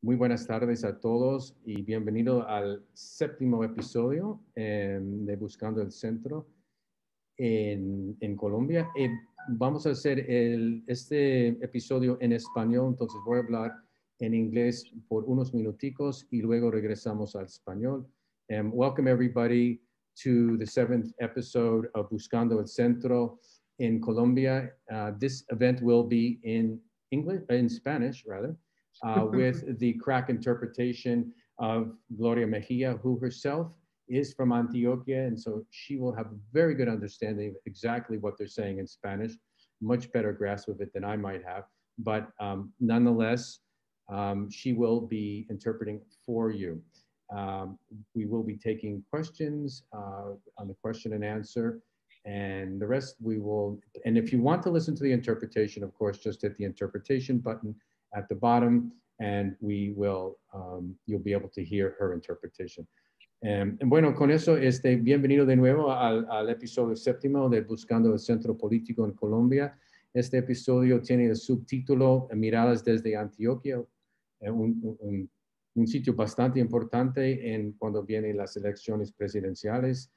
Muy buenas tardes a todos y bienvenido al séptimo episodio em, de Buscando el Centro en, Colombia. Eh, vamos a hacer este episodio en español, entonces voy a hablar en inglés por unos minuticos y luego regresamos al español. Em, welcome everybody to the seventh episode of Buscando el Centro in Colombia. Uh, this event will be in English, in Spanish rather. uh, with the crack interpretation of Gloria Mejia, who herself is from Antioquia. And so she will have a very good understanding of exactly what they're saying in Spanish, much better grasp of it than I might have. But um, nonetheless, um, she will be interpreting for you. Um, we will be taking questions uh, on the question and answer and the rest we will, and if you want to listen to the interpretation, of course, just hit the interpretation button at the bottom, and we will, um, you'll be able to hear her interpretation. Em, em, bueno, con eso, este, bienvenido de nuevo al, al, episodio séptimo de Buscando el Centro Político en Colombia. Este episodio tiene el subtítulo Miradas desde Antioquia, eh, un, sitio bastante importante en cuando vienen las elecciones presidenciales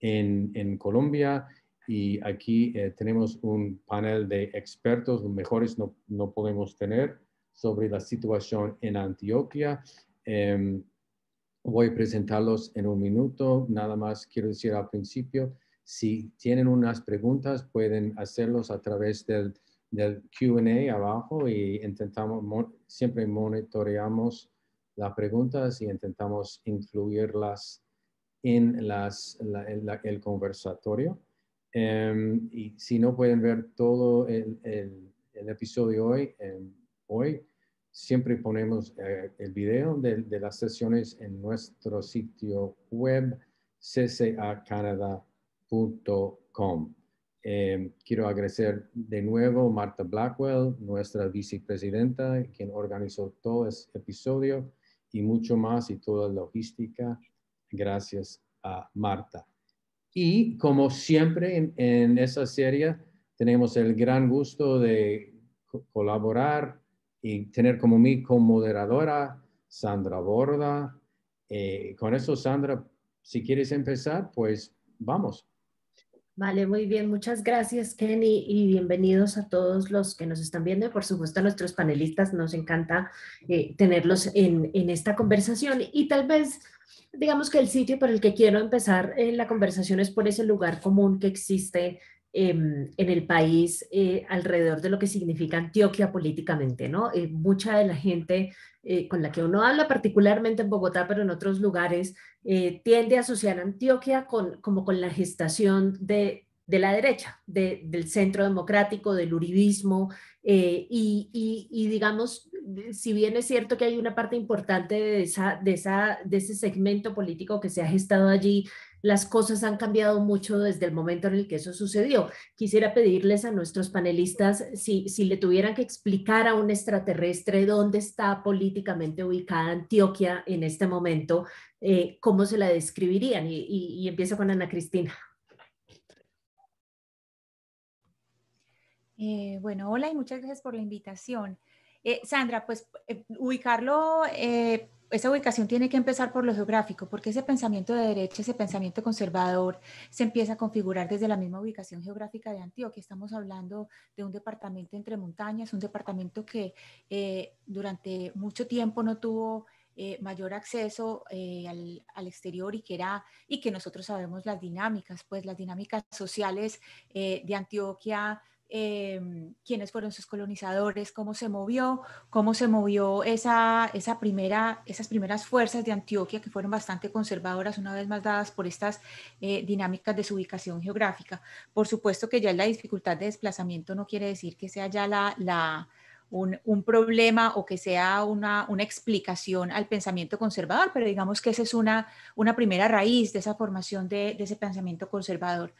en, Colombia. Y aquí eh, tenemos un panel de expertos, los mejores no, no podemos tener sobre la situación en Antioquia. Em, voy a presentarlos en un minuto. Nada más quiero decir al principio, si tienen unas preguntas, pueden hacerlos a través del, Q&A abajo y intentamos, siempre monitoreamos las preguntas y intentamos incluirlas en, las, el conversatorio. Em, y si no pueden ver todo el, episodio hoy, em, hoy Siempre ponemos eh, el video de, las sesiones en nuestro sitio web ccacanada.com. Eh, em, quiero agradecer de nuevo a Marta Blackwell, nuestra vicepresidenta, quien organizó todo este episodio y mucho más y toda la logística. Gracias a Marta. Y como siempre en, esa serie, tenemos el gran gusto de colaborar y tener como mi moderadora Sandra Borda. Eh, con eso, Sandra, si quieres empezar, pues vamos. Vale, muy bien. Muchas gracias, Kenny, y bienvenidos a todos los que nos están viendo y, por supuesto, a nuestros panelistas. Nos encanta eh, tenerlos en, en esta conversación y tal vez digamos que el sitio por el que quiero empezar en eh, la conversación es por ese lugar común que existe Em, en el país eh, alrededor de lo que significa Antioquia políticamente, ¿no? Eh, mucha de la gente eh, con la que uno habla, particularmente en Bogotá, pero en otros lugares, tiende a asociar Antioquia con, como con la gestación de, de la derecha, de, del centro democrático, del uribismo, y, y, digamos, si bien es cierto que hay una parte importante de, esa, de, esa, de ese segmento político que se ha gestado allí las cosas han cambiado mucho desde el momento en el que eso sucedió. Quisiera pedirles a nuestros panelistas si, le tuvieran que explicar a un extraterrestre dónde está políticamente ubicada Antioquia en este momento, eh, cómo se la describirían. Y, empiezo con Ana Cristina. Eh, bueno, hola y muchas gracias por la invitación. Eh, Sandra, pues ubicarlo esa ubicación tiene que empezar por lo geográfico, porque ese pensamiento de derecha, ese pensamiento conservador, se empieza a configurar desde la misma ubicación geográfica de Antioquia. Estamos hablando de un departamento entre montañas, un departamento que eh, durante mucho tiempo no tuvo eh, mayor acceso eh, al, exterior y que era y que nosotros sabemos las dinámicas, pues las dinámicas sociales de Antioquia eh, quiénes fueron sus colonizadores, cómo se movió, cómo se movió esa, esa primera, esas primeras fuerzas de Antioquia que fueron bastante conservadoras, una vez más dadas por estas eh, dinámicas de su ubicación geográfica. Por supuesto que ya la dificultad de desplazamiento no quiere decir que sea ya la, la un, un, problema o que sea una, una, explicación al pensamiento conservador, pero digamos que esa es una, una primera raíz de esa formación de, de ese pensamiento conservador.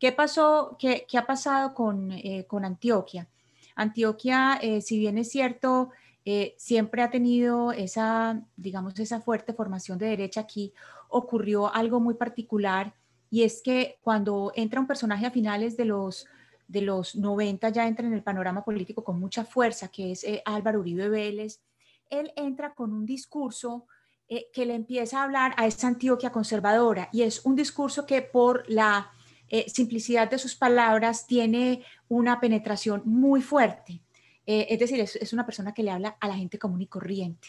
¿Qué pasó? ¿Qué, ha pasado con, eh, Antioquia? Antioquia, eh, si bien es cierto, eh, siempre ha tenido esa, digamos, esa fuerte formación de derecha aquí, ocurrió algo muy particular y es que cuando entra un personaje a finales de los, de los 90, ya entra en el panorama político con mucha fuerza, que es Álvaro Uribe Vélez, él entra con un discurso que le empieza a hablar a esa Antioquia conservadora y es un discurso que por la eh, simplicidad de sus palabras, tiene una penetración muy fuerte. Eh, es decir, es, una persona que le habla a la gente común y corriente.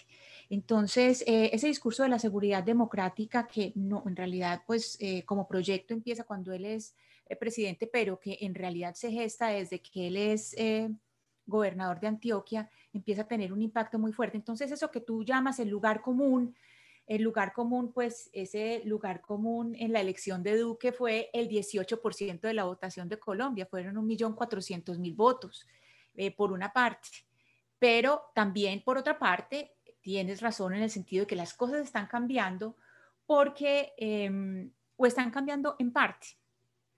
Entonces, eh, ese discurso de la seguridad democrática que no, en realidad, pues como proyecto empieza cuando él es presidente, pero que en realidad se gesta desde que él es gobernador de Antioquia, empieza a tener un impacto muy fuerte. Entonces, eso que tú llamas el lugar común, el lugar común, pues ese lugar común en la elección de Duque fue el 18% de la votación de Colombia, fueron 1.400.000 votos, eh, por una parte. Pero también, por otra parte, tienes razón en el sentido de que las cosas están cambiando porque, em, o están cambiando en parte.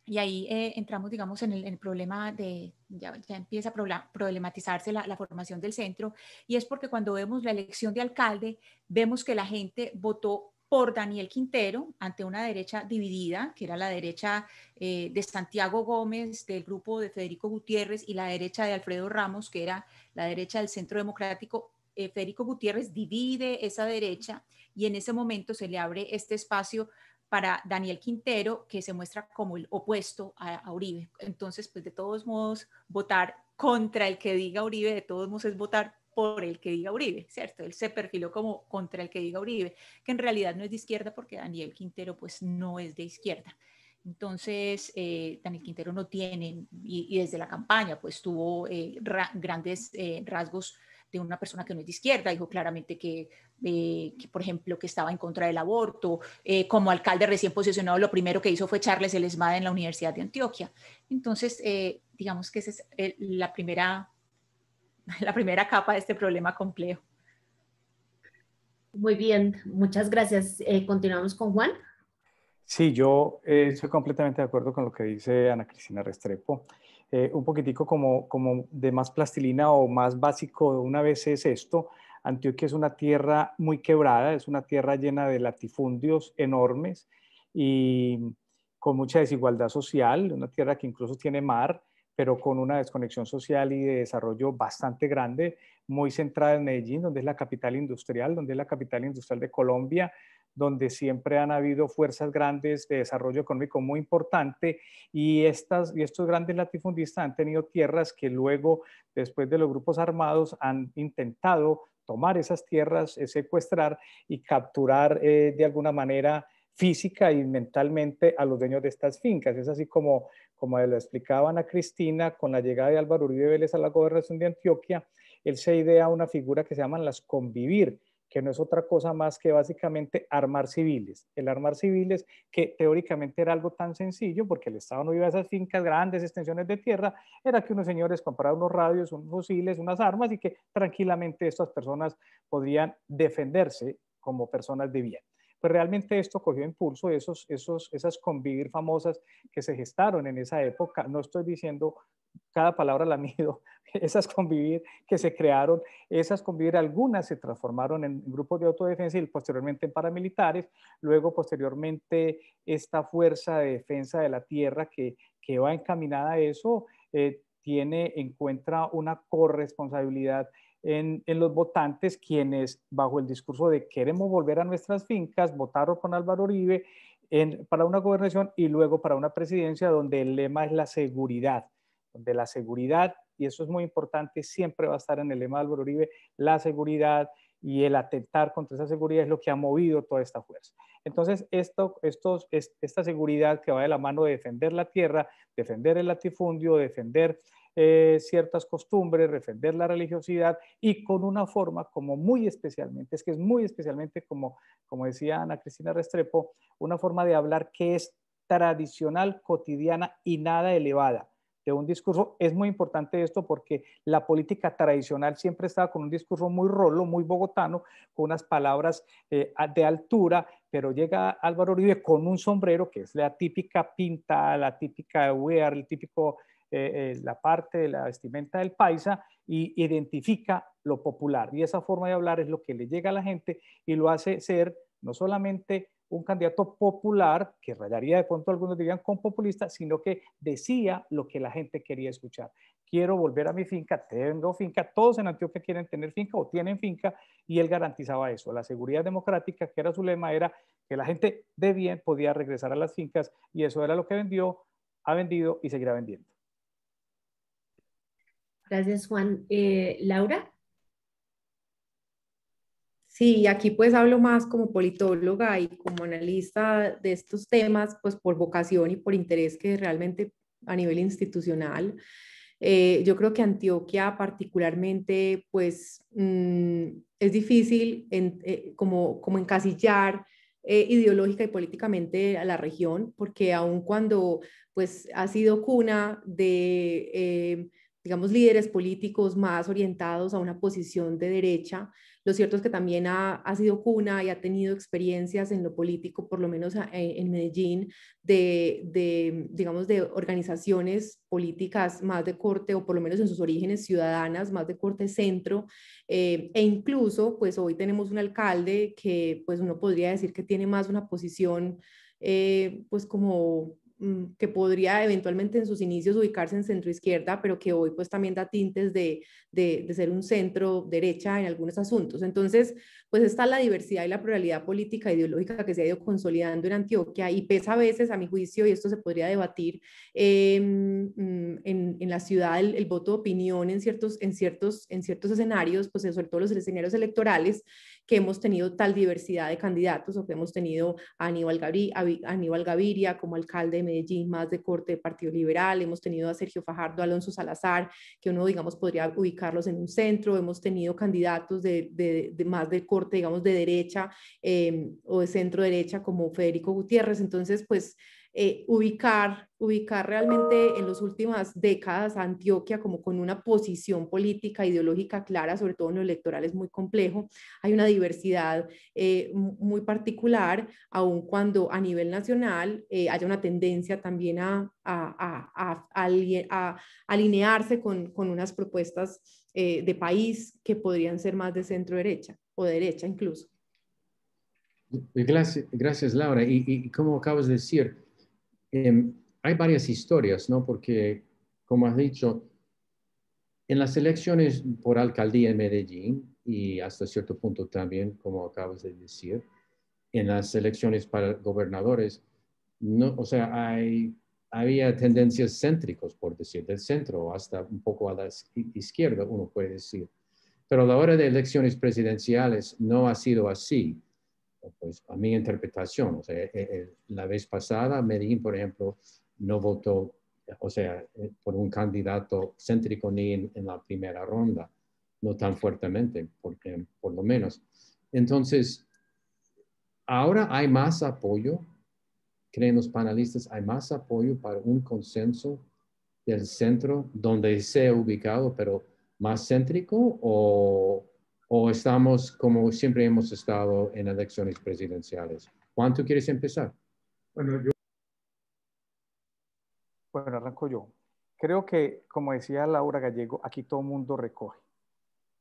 Y ahí eh, entramos, digamos, en el, problema de, ya, empieza a problematizarse la, formación del centro, y es porque cuando vemos la elección de alcalde, vemos que la gente votó por Daniel Quintero ante una derecha dividida, que era la derecha eh, de Santiago Gómez, del grupo de Federico Gutiérrez, y la derecha de Alfredo Ramos, que era la derecha del Centro Democrático. Eh, Federico Gutiérrez divide esa derecha y en ese momento se le abre este espacio para Daniel Quintero, que se muestra como el opuesto a, Uribe. Entonces, pues de todos modos, votar contra el que diga Uribe, de todos modos es votar por el que diga Uribe, ¿cierto? Él se perfiló como contra el que diga Uribe, que en realidad no es de izquierda porque Daniel Quintero pues no es de izquierda. Entonces, eh, Daniel Quintero no tiene, y, desde la campaña pues tuvo eh, grandes eh, rasgos de una persona que no es de izquierda, dijo claramente que, eh, por ejemplo, que estaba en contra del aborto. Eh, como alcalde recién posicionado, lo primero que hizo fue echarles el ESMAD en la Universidad de Antioquia. Entonces, eh, digamos que esa es la, primera, la primera capa de este problema complejo. Muy bien, muchas gracias. Continuamos con Juan. Sí, yo estoy completamente de acuerdo con lo que dice Ana Cristina Restrepo. Eh, un poquitico como, como de más plastilina o más básico una vez es esto. Antioquia es una tierra muy quebrada, es una tierra llena de latifundios enormes y con mucha desigualdad social, una tierra que incluso tiene mar, pero con una desconexión social y de desarrollo bastante grande, muy centrada en Medellín, donde es la capital industrial, donde es la capital industrial de Colombia, donde siempre han habido fuerzas grandes de desarrollo económico muy importante y, y estos grandes latifundistas han tenido tierras que luego, después de los grupos armados, han intentado tomar esas tierras, eh, secuestrar y capturar eh, de alguna manera física y mentalmente a los dueños de estas fincas. Es así como, como lo explicaban a Cristina, con la llegada de Álvaro Uribe Vélez a la gobernación de Antioquia, él se idea una figura que se llaman las convivir, que no es otra cosa más que básicamente armar civiles. El armar civiles, que teóricamente era algo tan sencillo, porque el Estado no iba a esas fincas grandes, extensiones de tierra, era que unos señores compraban unos radios, unos fusiles, unas armas y que tranquilamente estas personas podrían defenderse como personas de bien pues realmente esto cogió impulso, esos, esos, esas convivir famosas que se gestaron en esa época. No estoy diciendo cada palabra la mido, esas convivir que se crearon, esas convivir algunas se transformaron en grupos de autodefensa y posteriormente en paramilitares, luego posteriormente esta fuerza de defensa de la tierra que, que va encaminada a eso, eh, tiene, encuentra una corresponsabilidad en, los votantes, quienes bajo el discurso de queremos volver a nuestras fincas, votaron con Álvaro Uribe para una gobernación y luego para una presidencia donde el lema es la seguridad de la seguridad, y eso es muy importante, siempre va a estar en el lema de Álvaro Uribe, la seguridad y el atentar contra esa seguridad es lo que ha movido toda esta fuerza. Entonces, esto, esta seguridad que va de la mano de defender la tierra, defender el latifundio, defender eh, ciertas costumbres, defender la religiosidad y con una forma como muy especialmente, es que es muy especialmente como, como decía Ana Cristina Restrepo, una forma de hablar que es tradicional, cotidiana y nada elevada de un discurso. Es muy importante esto porque la política tradicional siempre estaba con un discurso muy rolo, muy bogotano, con unas palabras eh, de altura, pero llega Álvaro Uribe con un sombrero que es la típica pinta, la típica wear, el típico, eh, eh, la parte de la vestimenta del paisa y identifica lo popular. Y esa forma de hablar es lo que le llega a la gente y lo hace ser no solamente un candidato popular, que rayaría de pronto algunos dirían con populista, sino que decía lo que la gente quería escuchar. Quiero volver a mi finca, tengo finca, todos en Antioquia quieren tener finca o tienen finca, y él garantizaba eso. La seguridad democrática, que era su lema, era que la gente de bien podía regresar a las fincas, y eso era lo que vendió, ha vendido y seguirá vendiendo. Gracias, Juan. Eh, Laura. Sí, aquí pues hablo más como politóloga y como analista de estos temas, pues por vocación y por interés que realmente a nivel institucional. Eh, yo creo que Antioquia particularmente pues mm, es difícil eh, como, como encasillar eh, ideológica y políticamente a la región, porque aun cuando pues ha sido cuna de digamos, líderes políticos más orientados a una posición de derecha. Lo cierto es que también ha, ha sido cuna y ha tenido experiencias en lo político, por lo menos eh, en, Medellín, de, de, digamos, de organizaciones políticas más de corte, o por lo menos en sus orígenes ciudadanas, más de corte centro. Eh, e incluso, pues hoy tenemos un alcalde que, pues uno podría decir que tiene más una posición, eh, pues como Mm, que podría eventualmente en sus inicios ubicarse en centro izquierda, pero que hoy pues también da tintes de, de, ser un centro derecha en algunos asuntos. Entonces, pues está la diversidad y la pluralidad política e ideológica que se ha ido consolidando en Antioquia y pesa a veces, a mi juicio, y esto se podría debatir em, mm, en, la ciudad, el, voto de opinión en ciertos, en, ciertos, en ciertos escenarios, pues sobre todo los escenarios electorales, que hemos tenido tal diversidad de candidatos o que hemos tenido a Aníbal, Gaviria, como alcalde de Medellín, más de corte de Partido Liberal, hemos tenido a Sergio Fajardo, Alonso Salazar, que uno, digamos, podría ubicarlos en un centro, hemos tenido candidatos de, más de corte, digamos, de derecha eh, o de centro derecha como Federico Gutiérrez, entonces, pues eh, ubicar, ubicar realmente en las últimas décadas a Antioquia como con una posición política, ideológica clara, sobre todo en lo electoral es muy complejo. Hay una diversidad eh, muy particular, aun cuando a nivel nacional eh, haya una tendencia también a, a, a, a alinearse con, con, unas propuestas de país que podrían ser más de centro derecha o derecha incluso. Gracias, gracias Laura. Y, y como acabas de decir, Em, hay varias historias, ¿no? Porque, como has dicho, en las elecciones por alcaldía en Medellín y hasta cierto punto también, como acabas de decir, en las elecciones para gobernadores, o sea, había tendencias céntricos, por decir, del centro hasta un poco a la izquierda, uno puede decir. Pero a la hora de elecciones presidenciales no ha sido así pues a mi interpretación, o sea, eh, eh, la vez pasada Medellín, por ejemplo, no votó, o sea, eh, por un candidato céntrico ni en, la primera ronda, no tan fuertemente, porque, por lo menos. Entonces, ahora hay más apoyo, creen los panelistas, hay más apoyo para un consenso del centro donde sea ubicado, pero más céntrico o o estamos como siempre hemos estado en elecciones presidenciales. Juan, ¿tú quieres empezar? Bueno, yo... Bueno, arranco yo. Creo que, como decía Laura Gallego, aquí todo el mundo recoge.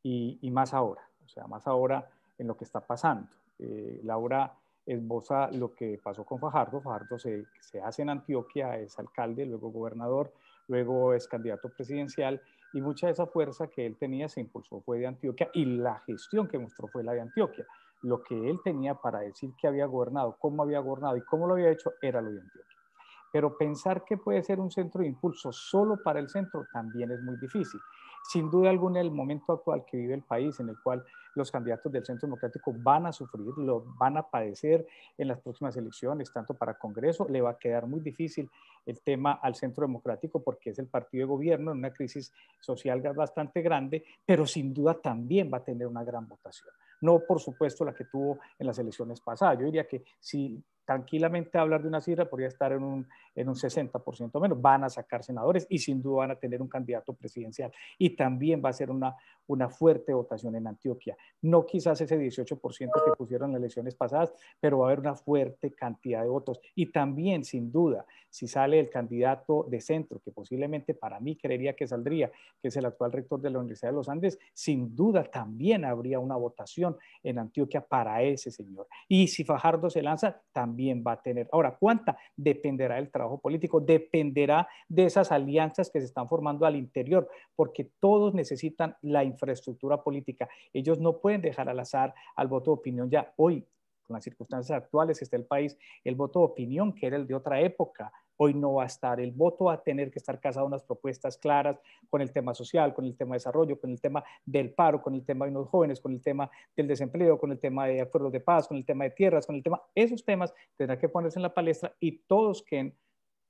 Y, y, más ahora, o sea, más ahora en lo que está pasando. Eh, Laura esboza lo que pasó con Fajardo. Fajardo se, se hace en Antioquia, es alcalde, luego gobernador, luego es candidato presidencial y mucha de esa fuerza que él tenía se impulsó fue de Antioquia y la gestión que mostró fue la de Antioquia. Lo que él tenía para decir que había gobernado, cómo había gobernado y cómo lo había hecho era lo de Antioquia. Pero pensar que puede ser un centro de impulso solo para el centro también es muy difícil. Sin duda alguna, el momento actual que vive el país, en el cual los candidatos del Centro Democrático van a sufrir, lo van a padecer en las próximas elecciones, tanto para Congreso, le va a quedar muy difícil el tema al Centro Democrático porque es el partido de gobierno en una crisis social bastante grande, pero sin duda también va a tener una gran votación. No, por supuesto, la que tuvo en las elecciones pasadas. Yo diría que si tranquilamente hablar de una cifra podría estar en un, en un 60% menos. Van a sacar senadores y sin duda van a tener un candidato presidencial. Y también va a ser una, una fuerte votación en Antioquia. No quizás ese 18% que pusieron en las elecciones pasadas, pero va a haber una fuerte cantidad de votos. Y también, sin duda, si sale el candidato de centro, que posiblemente para mí creería que saldría, que es el actual rector de la Universidad de los Andes, sin duda también habría una votación en Antioquia para ese señor. Y si Fajardo se lanza, también va a tener. Ahora, ¿cuánta? Dependerá del trabajo político, dependerá de esas alianzas que se están formando al interior, porque todos necesitan la infraestructura política. Ellos no pueden dejar al azar al voto de opinión ya hoy. Con las circunstancias actuales que está el país, el voto de opinión, que era el de otra época, hoy no va a estar. El voto va a tener que estar casado unas propuestas claras con el tema social, con el tema de desarrollo, con el tema del paro, con el tema de los jóvenes, con el tema del desempleo, con el tema de acuerdos de paz, con el tema de tierras, con el tema, esos temas tendrán que ponerse en la palestra y todos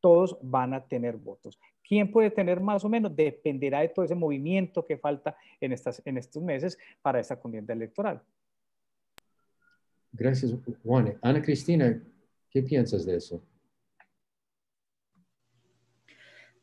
todos van a tener votos. ¿Quién puede tener más o menos? Dependerá de todo ese movimiento que falta en, estas, en estos meses para esta contienda electoral. Gracias, Juan. Ana Cristina, ¿qué piensas de eso?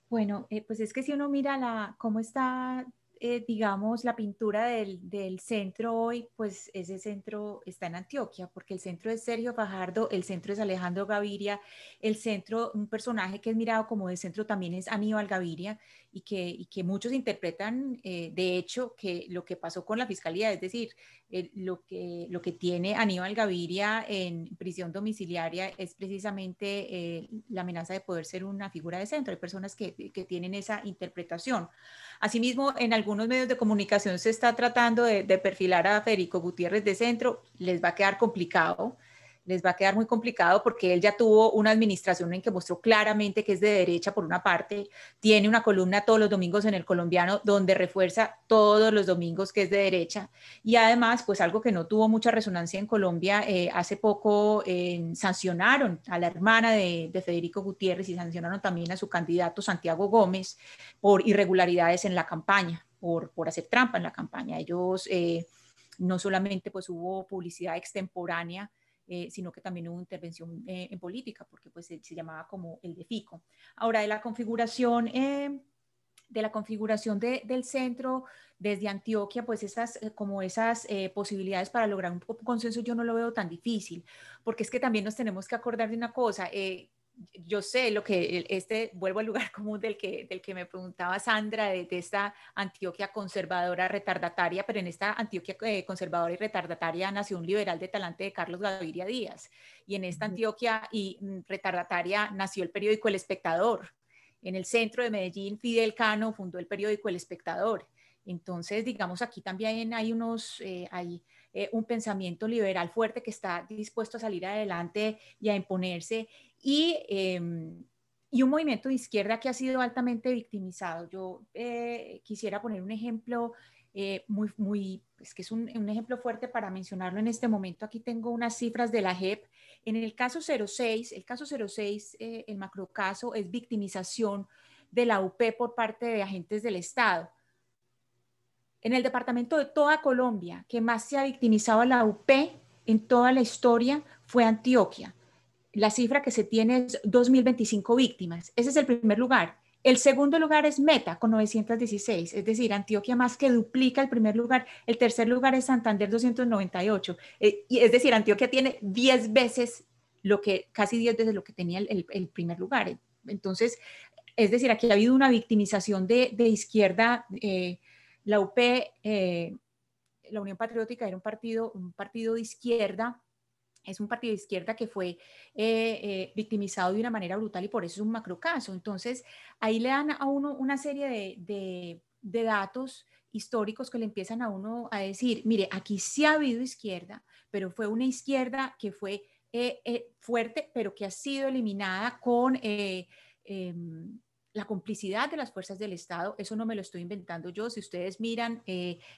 Bueno, eh, pues es que si uno mira la, cómo está, eh, digamos, la pintura del, centro hoy, pues ese centro está en Antioquia, porque el centro es Sergio Fajardo, el centro es Alejandro Gaviria, el centro, un personaje que es mirado como de centro también es Aníbal Gaviria, y que, que muchos interpretan, eh, de hecho, que lo que pasó con la fiscalía, es decir, eh, lo, que, tiene Aníbal Gaviria en prisión domiciliaria es precisamente eh, la amenaza de poder ser una figura de centro. Hay personas que, tienen esa interpretación. Asimismo, en algunos medios de comunicación se está tratando de, de perfilar a Federico Gutiérrez de centro. Les va a quedar complicado les va a quedar muy complicado porque él ya tuvo una administración en que mostró claramente que es de derecha por una parte, tiene una columna todos los domingos en el colombiano donde refuerza todos los domingos que es de derecha y además pues algo que no tuvo mucha resonancia en Colombia, eh, hace poco eh, sancionaron a la hermana de, Federico Gutiérrez y sancionaron también a su candidato Santiago Gómez por irregularidades en la campaña. Por, por, hacer trampa en la campaña. Ellos eh, no solamente pues hubo publicidad extemporánea eh, sino que también hubo intervención eh, en política, porque pues se, llamaba como el de FICO. Ahora, de la configuración, eh, de la configuración del centro desde Antioquia, pues esas, como esas posibilidades para lograr un consenso yo no lo veo tan difícil, porque es que también nos tenemos que acordar de una cosa, yo sé lo que este, vuelvo al lugar común del que, del que me preguntaba Sandra, de, esta Antioquia conservadora retardataria, pero en esta Antioquia eh, conservadora y retardataria nació un liberal de talante de Carlos Gaviria Díaz, y en esta Antioquia y mm, retardataria nació el periódico El Espectador. En el centro de Medellín, Fidel Cano fundó el periódico El Espectador. Entonces, digamos, aquí también hay unos, eh, hay, eh, un pensamiento liberal fuerte que está dispuesto a salir adelante y a imponerse Em, y, un movimiento de izquierda que ha sido altamente victimizado. Yo eh, quisiera poner un ejemplo eh, muy, muy, es que es un, ejemplo fuerte para mencionarlo en este momento. Aquí tengo unas cifras de la JEP. En el caso 06, el caso 06, eh, el macro caso es victimización de la UP por parte de agentes del Estado. En el departamento de toda Colombia, que más se ha victimizado a la UP en toda la historia, fue Antioquia la cifra que se tiene es 2.025 víctimas. Ese es el primer lugar. El segundo lugar es Meta con 916, es decir, Antioquia más que duplica el primer lugar. El tercer lugar es Santander 298. Eh, y es decir, Antioquia tiene 10 veces lo que, casi 10 veces lo que tenía el, primer lugar. Entonces, es decir, aquí ha habido una victimización de, izquierda. Eh, la UP, eh, la Unión Patriótica, era un partido, un partido de izquierda es un partido de izquierda que fue eh, eh, victimizado de una manera brutal y por eso es un macrocaso. Entonces, ahí le dan a uno una serie de, datos históricos que le empiezan a uno a decir, mire, aquí sí ha habido izquierda, pero fue una izquierda que fue eh, fuerte, pero que ha sido eliminada con em, la complicidad de las fuerzas del Estado. Eso no me lo estoy inventando yo. Si ustedes miran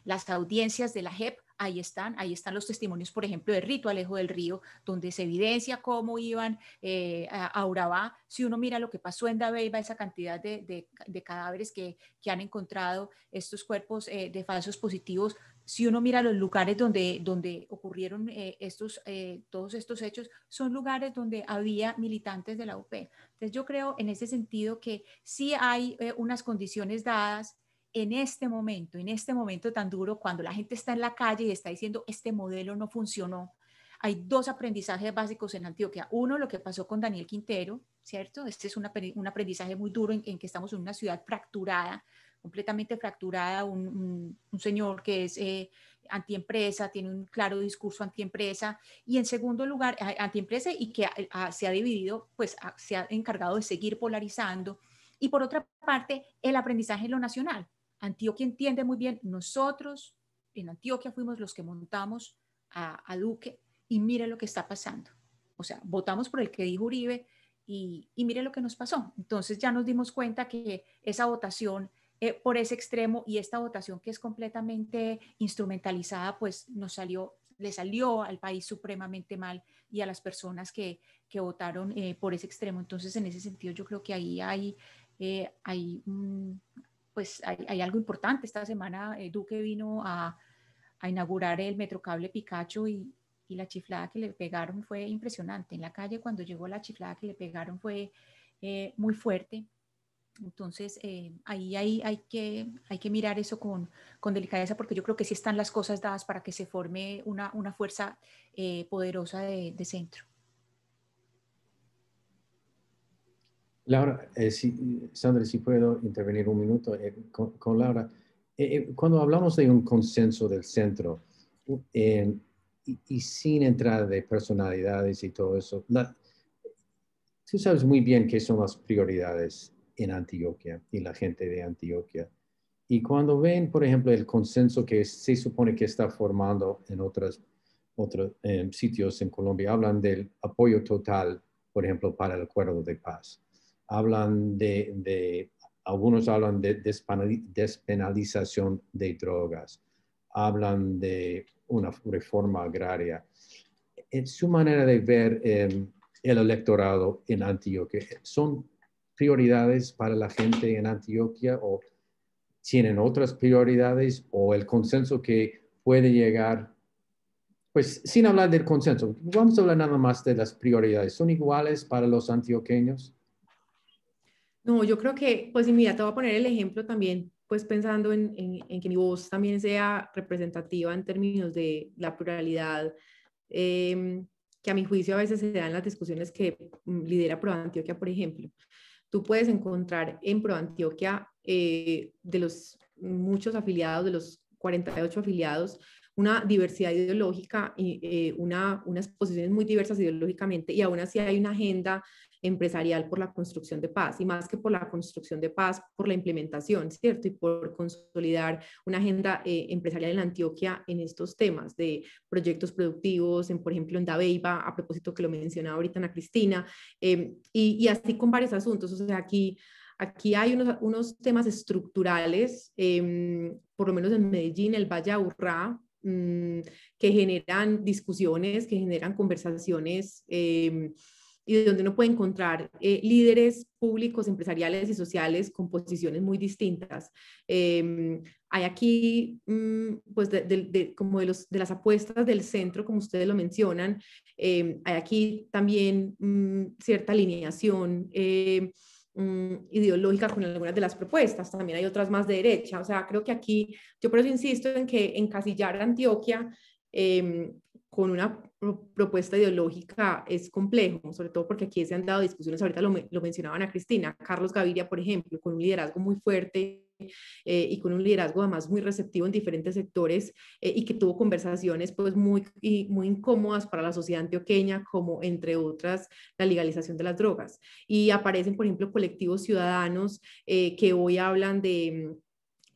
las audiencias de la JEP, ahí están, ahí están los testimonios, por ejemplo, de Rito Alejo del Río, donde se evidencia cómo iban eh, a Urabá. Si uno mira lo que pasó en Dabeiba, esa cantidad de, cadáveres que, han encontrado, estos cuerpos eh, de falsos positivos, si uno mira los lugares donde, donde ocurrieron eh, estos, todos estos hechos, son lugares donde había militantes de la UP. Entonces yo creo en ese sentido que sí hay unas condiciones dadas en este momento, en este momento tan duro, cuando la gente está en la calle y está diciendo, este modelo no funcionó, hay dos aprendizajes básicos en Antioquia. Uno, lo que pasó con Daniel Quintero, ¿cierto? Este es un aprendizaje muy duro en, que estamos en una ciudad fracturada, completamente fracturada, un, señor que es eh, antiempresa, tiene un claro discurso antiempresa, y en segundo lugar, antiempresa y que se ha dividido, pues se ha encargado de seguir polarizando. Y por otra parte, el aprendizaje en lo nacional. Antioquia entiende muy bien, nosotros en Antioquia fuimos los que montamos a, Duque y mire lo que está pasando. O sea, votamos por el que dijo Uribe y, y mire lo que nos pasó. Entonces ya nos dimos cuenta que esa votación eh, por ese extremo y esta votación que es completamente instrumentalizada, pues nos salió, le salió al país supremamente mal y a las personas que, votaron eh, por ese extremo. Entonces, en ese sentido, yo creo que ahí hay, eh, hay pues hay, algo importante. Esta semana eh, Duque vino a, inaugurar el Metrocable Picacho y, la chiflada que le pegaron fue impresionante. En la calle cuando llegó la chiflada que le pegaron fue eh, muy fuerte. Entonces, eh, ahí, hay, que, hay que mirar eso con, delicadeza porque yo creo que sí están las cosas dadas para que se forme una, fuerza poderosa de centro. Laura, eh, si, Sandra, si puedo intervenir un minuto eh, con, Laura. Eh, cuando hablamos de un consenso del centro y, sin entrar de personalidades y todo eso, tú sabes muy bien qué son las prioridades en Antioquia y la gente de Antioquia. Y cuando ven, por ejemplo, el consenso que se supone que está formando en otros sitios en Colombia, hablan del apoyo total, por ejemplo, para el acuerdo de paz hablan de, algunos hablan de despenalización de drogas, hablan de una reforma agraria. En su manera de ver em, el electorado en Antioquia, ¿son prioridades para la gente en Antioquia o tienen otras prioridades o el consenso que puede llegar? Pues sin hablar del consenso, vamos a hablar nada más de las prioridades. ¿Son iguales para los antioqueños? No, yo creo que, pues mira, te voy a poner el ejemplo también, pues pensando en, que mi voz también sea representativa en términos de la pluralidad, em, que a mi juicio a veces se dan las discusiones que mm, lidera Pro Antioquia, por ejemplo. Tú puedes encontrar en Pro Antioquia eh, de los muchos afiliados, de los 48 afiliados, una diversidad ideológica y eh, una, unas posiciones muy diversas ideológicamente y aún así hay una agenda empresarial por la construcción de paz y más que por la construcción de paz, por la implementación, ¿cierto? Y por consolidar una agenda eh, empresarial en Antioquia en estos temas de proyectos productivos, en, por ejemplo, en Dabeiba, a propósito que lo mencionaba ahorita Ana Cristina, eh, y, así con varios asuntos. O sea, aquí aquí hay unos, unos temas estructurales, em, por lo menos en Medellín, el Valle Aburrá, mm, que generan discusiones, que generan conversaciones. Eh, y donde uno puede encontrar eh, líderes públicos, empresariales y sociales con posiciones muy distintas. Em, hay aquí, mm, pues, como de, los, de las apuestas del centro, como ustedes lo mencionan, em, hay aquí también mm, cierta alineación. Eh, mm, ideológica con algunas de las propuestas, también hay otras más de derecha, o sea, creo que aquí, yo por eso insisto en que encasillar Antioquia em, con una propuesta ideológica es complejo, sobre todo porque aquí se han dado discusiones, ahorita lo, mencionaban a Cristina, Carlos Gaviria, por ejemplo, con un liderazgo muy fuerte eh, y con un liderazgo además muy receptivo en diferentes sectores eh, y que tuvo conversaciones pues muy, y muy incómodas para la sociedad antioqueña, como entre otras la legalización de las drogas. Y aparecen, por ejemplo, colectivos ciudadanos eh, que hoy hablan de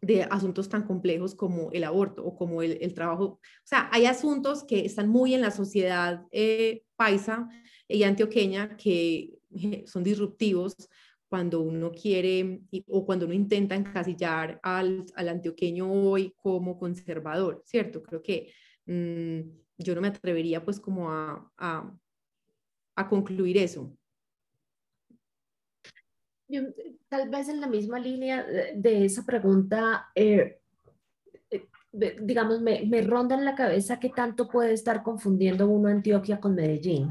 de asuntos tan complejos como el aborto o como el, el, trabajo. O sea, hay asuntos que están muy en la sociedad eh, paisa y antioqueña que eh, son disruptivos cuando uno quiere o cuando uno intenta encasillar al, al antioqueño hoy como conservador, ¿cierto? Creo que mm, yo no me atrevería pues como a, a, a concluir eso tal vez en la misma línea de, esa pregunta, eh, eh, digamos, me, ronda en la cabeza qué tanto puede estar confundiendo uno Antioquia con Medellín.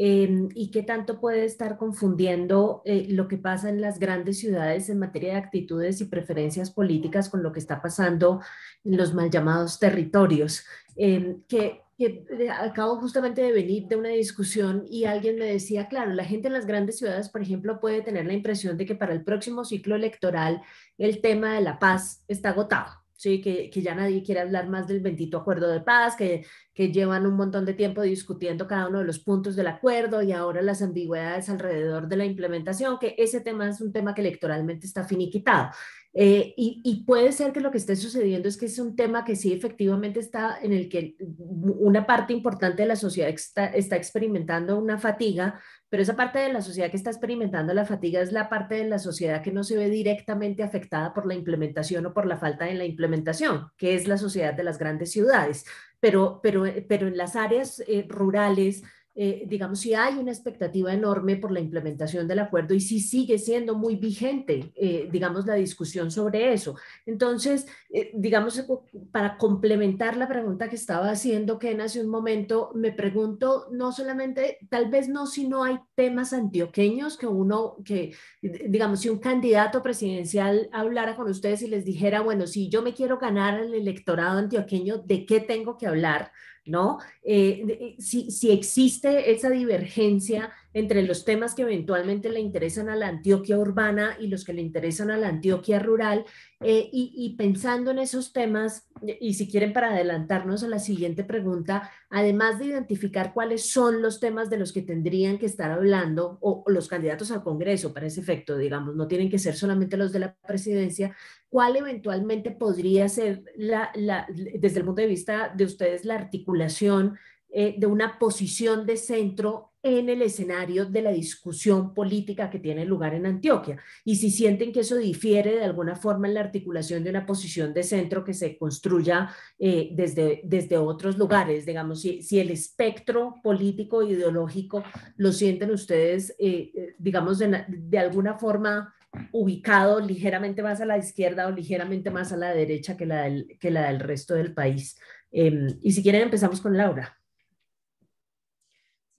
Em, y qué tanto puede estar confundiendo eh, lo que pasa en las grandes ciudades en materia de actitudes y preferencias políticas con lo que está pasando en los mal llamados territorios, em, que que eh, acabo justamente de venir de una discusión y alguien me decía, claro, la gente en las grandes ciudades, por ejemplo, puede tener la impresión de que para el próximo ciclo electoral el tema de la paz está agotado. Sí, que, que ya nadie quiere hablar más del bendito acuerdo de paz, que, que llevan un montón de tiempo discutiendo cada uno de los puntos del acuerdo y ahora las ambigüedades alrededor de la implementación, que ese tema es un tema que electoralmente está finiquitado. Eh, y, puede ser que lo que esté sucediendo es que es un tema que sí efectivamente está en el que una parte importante de la sociedad está, experimentando una fatiga, pero esa parte de la sociedad que está experimentando la fatiga es la parte de la sociedad que no se ve directamente afectada por la implementación o por la falta de la implementación, que es la sociedad de las grandes ciudades. Pero, pero, en las áreas eh, rurales, eh, digamos, si hay una expectativa enorme por la implementación del acuerdo y si sigue siendo muy vigente, eh, digamos, la discusión sobre eso. Entonces, eh, digamos, para complementar la pregunta que estaba haciendo Ken hace un momento, me pregunto no solamente, tal vez no si no hay temas antioqueños que uno, que, digamos, si un candidato presidencial hablara con ustedes y les dijera, bueno, si yo me quiero ganar el electorado antioqueño, ¿de qué tengo que hablar? ¿no? Eh, eh, si, si existe esa divergencia entre los temas que eventualmente le interesan a la Antioquia urbana y los que le interesan a la Antioquia rural, eh, y, pensando en esos temas, y si quieren para adelantarnos a la siguiente pregunta, además de identificar cuáles son los temas de los que tendrían que estar hablando o, los candidatos al Congreso, para ese efecto, digamos, no tienen que ser solamente los de la presidencia, ¿cuál eventualmente podría ser, desde el punto de vista de ustedes, la articulación? Eh, de una posición de centro en el escenario de la discusión política que tiene lugar en Antioquia. Y si sienten que eso difiere de alguna forma en la articulación de una posición de centro que se construya eh, desde, desde otros lugares, digamos, si, si, el espectro político ideológico lo sienten ustedes, eh, eh, digamos, de, alguna forma ubicado ligeramente más a la izquierda o ligeramente más a la derecha que la del, que la del resto del país. Em, y si quieren empezamos con Laura.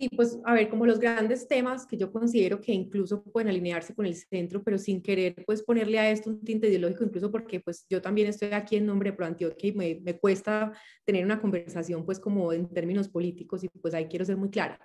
Sí, pues a ver, como los grandes temas que yo considero que incluso pueden alinearse con el centro, pero sin querer pues ponerle a esto un tinte ideológico, incluso porque pues yo también estoy aquí en nombre de ProAntioquia y me, me cuesta tener una conversación pues como en términos políticos y pues ahí quiero ser muy clara.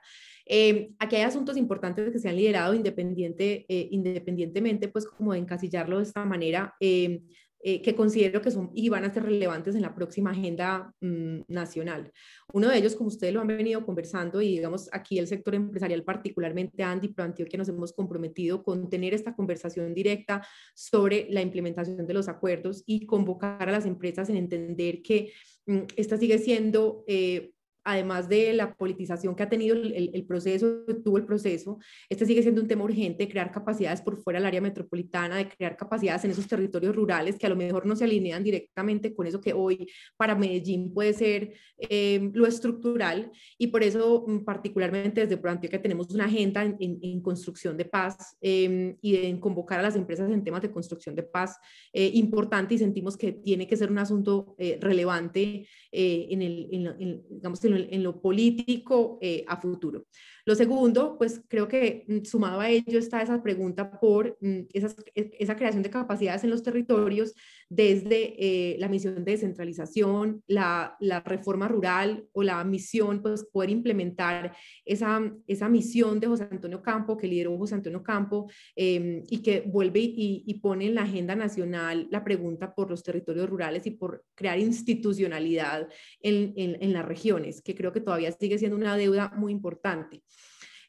Em, aquí hay asuntos importantes que se han liderado independiente, eh, independientemente pues como de encasillarlo de esta manera. Em, eh, que considero que son y van a ser relevantes en la próxima agenda mm, nacional. Uno de ellos, como ustedes lo han venido conversando, y digamos aquí el sector empresarial, particularmente Andy, planteó que nos hemos comprometido con tener esta conversación directa sobre la implementación de los acuerdos y convocar a las empresas en entender que mm, esta sigue siendo... Eh, además de la politización que ha tenido el, proceso, tuvo el proceso, este sigue siendo un tema urgente, crear capacidades por fuera del área metropolitana, de crear capacidades en esos territorios rurales que a lo mejor no se alinean directamente con eso que hoy para Medellín puede ser em, lo estructural. Y por eso, mm, particularmente desde que tenemos una agenda en, construcción de paz em, y en convocar a las empresas en temas de construcción de paz eh, importante y sentimos que tiene que ser un asunto eh, relevante eh, en el, digamos, en, lo político eh, a futuro. Lo segundo, pues creo que mm, sumado a ello está esa pregunta por mm, e, esa creación de capacidades en los territorios desde eh, la misión de descentralización, la, reforma rural o la misión, pues poder implementar esa, esa misión de José Antonio Campo, que lideró José Antonio Campo, em, y que vuelve y, pone en la agenda nacional la pregunta por los territorios rurales y por crear institucionalidad en, en, las regiones, que creo que todavía sigue siendo una deuda muy importante.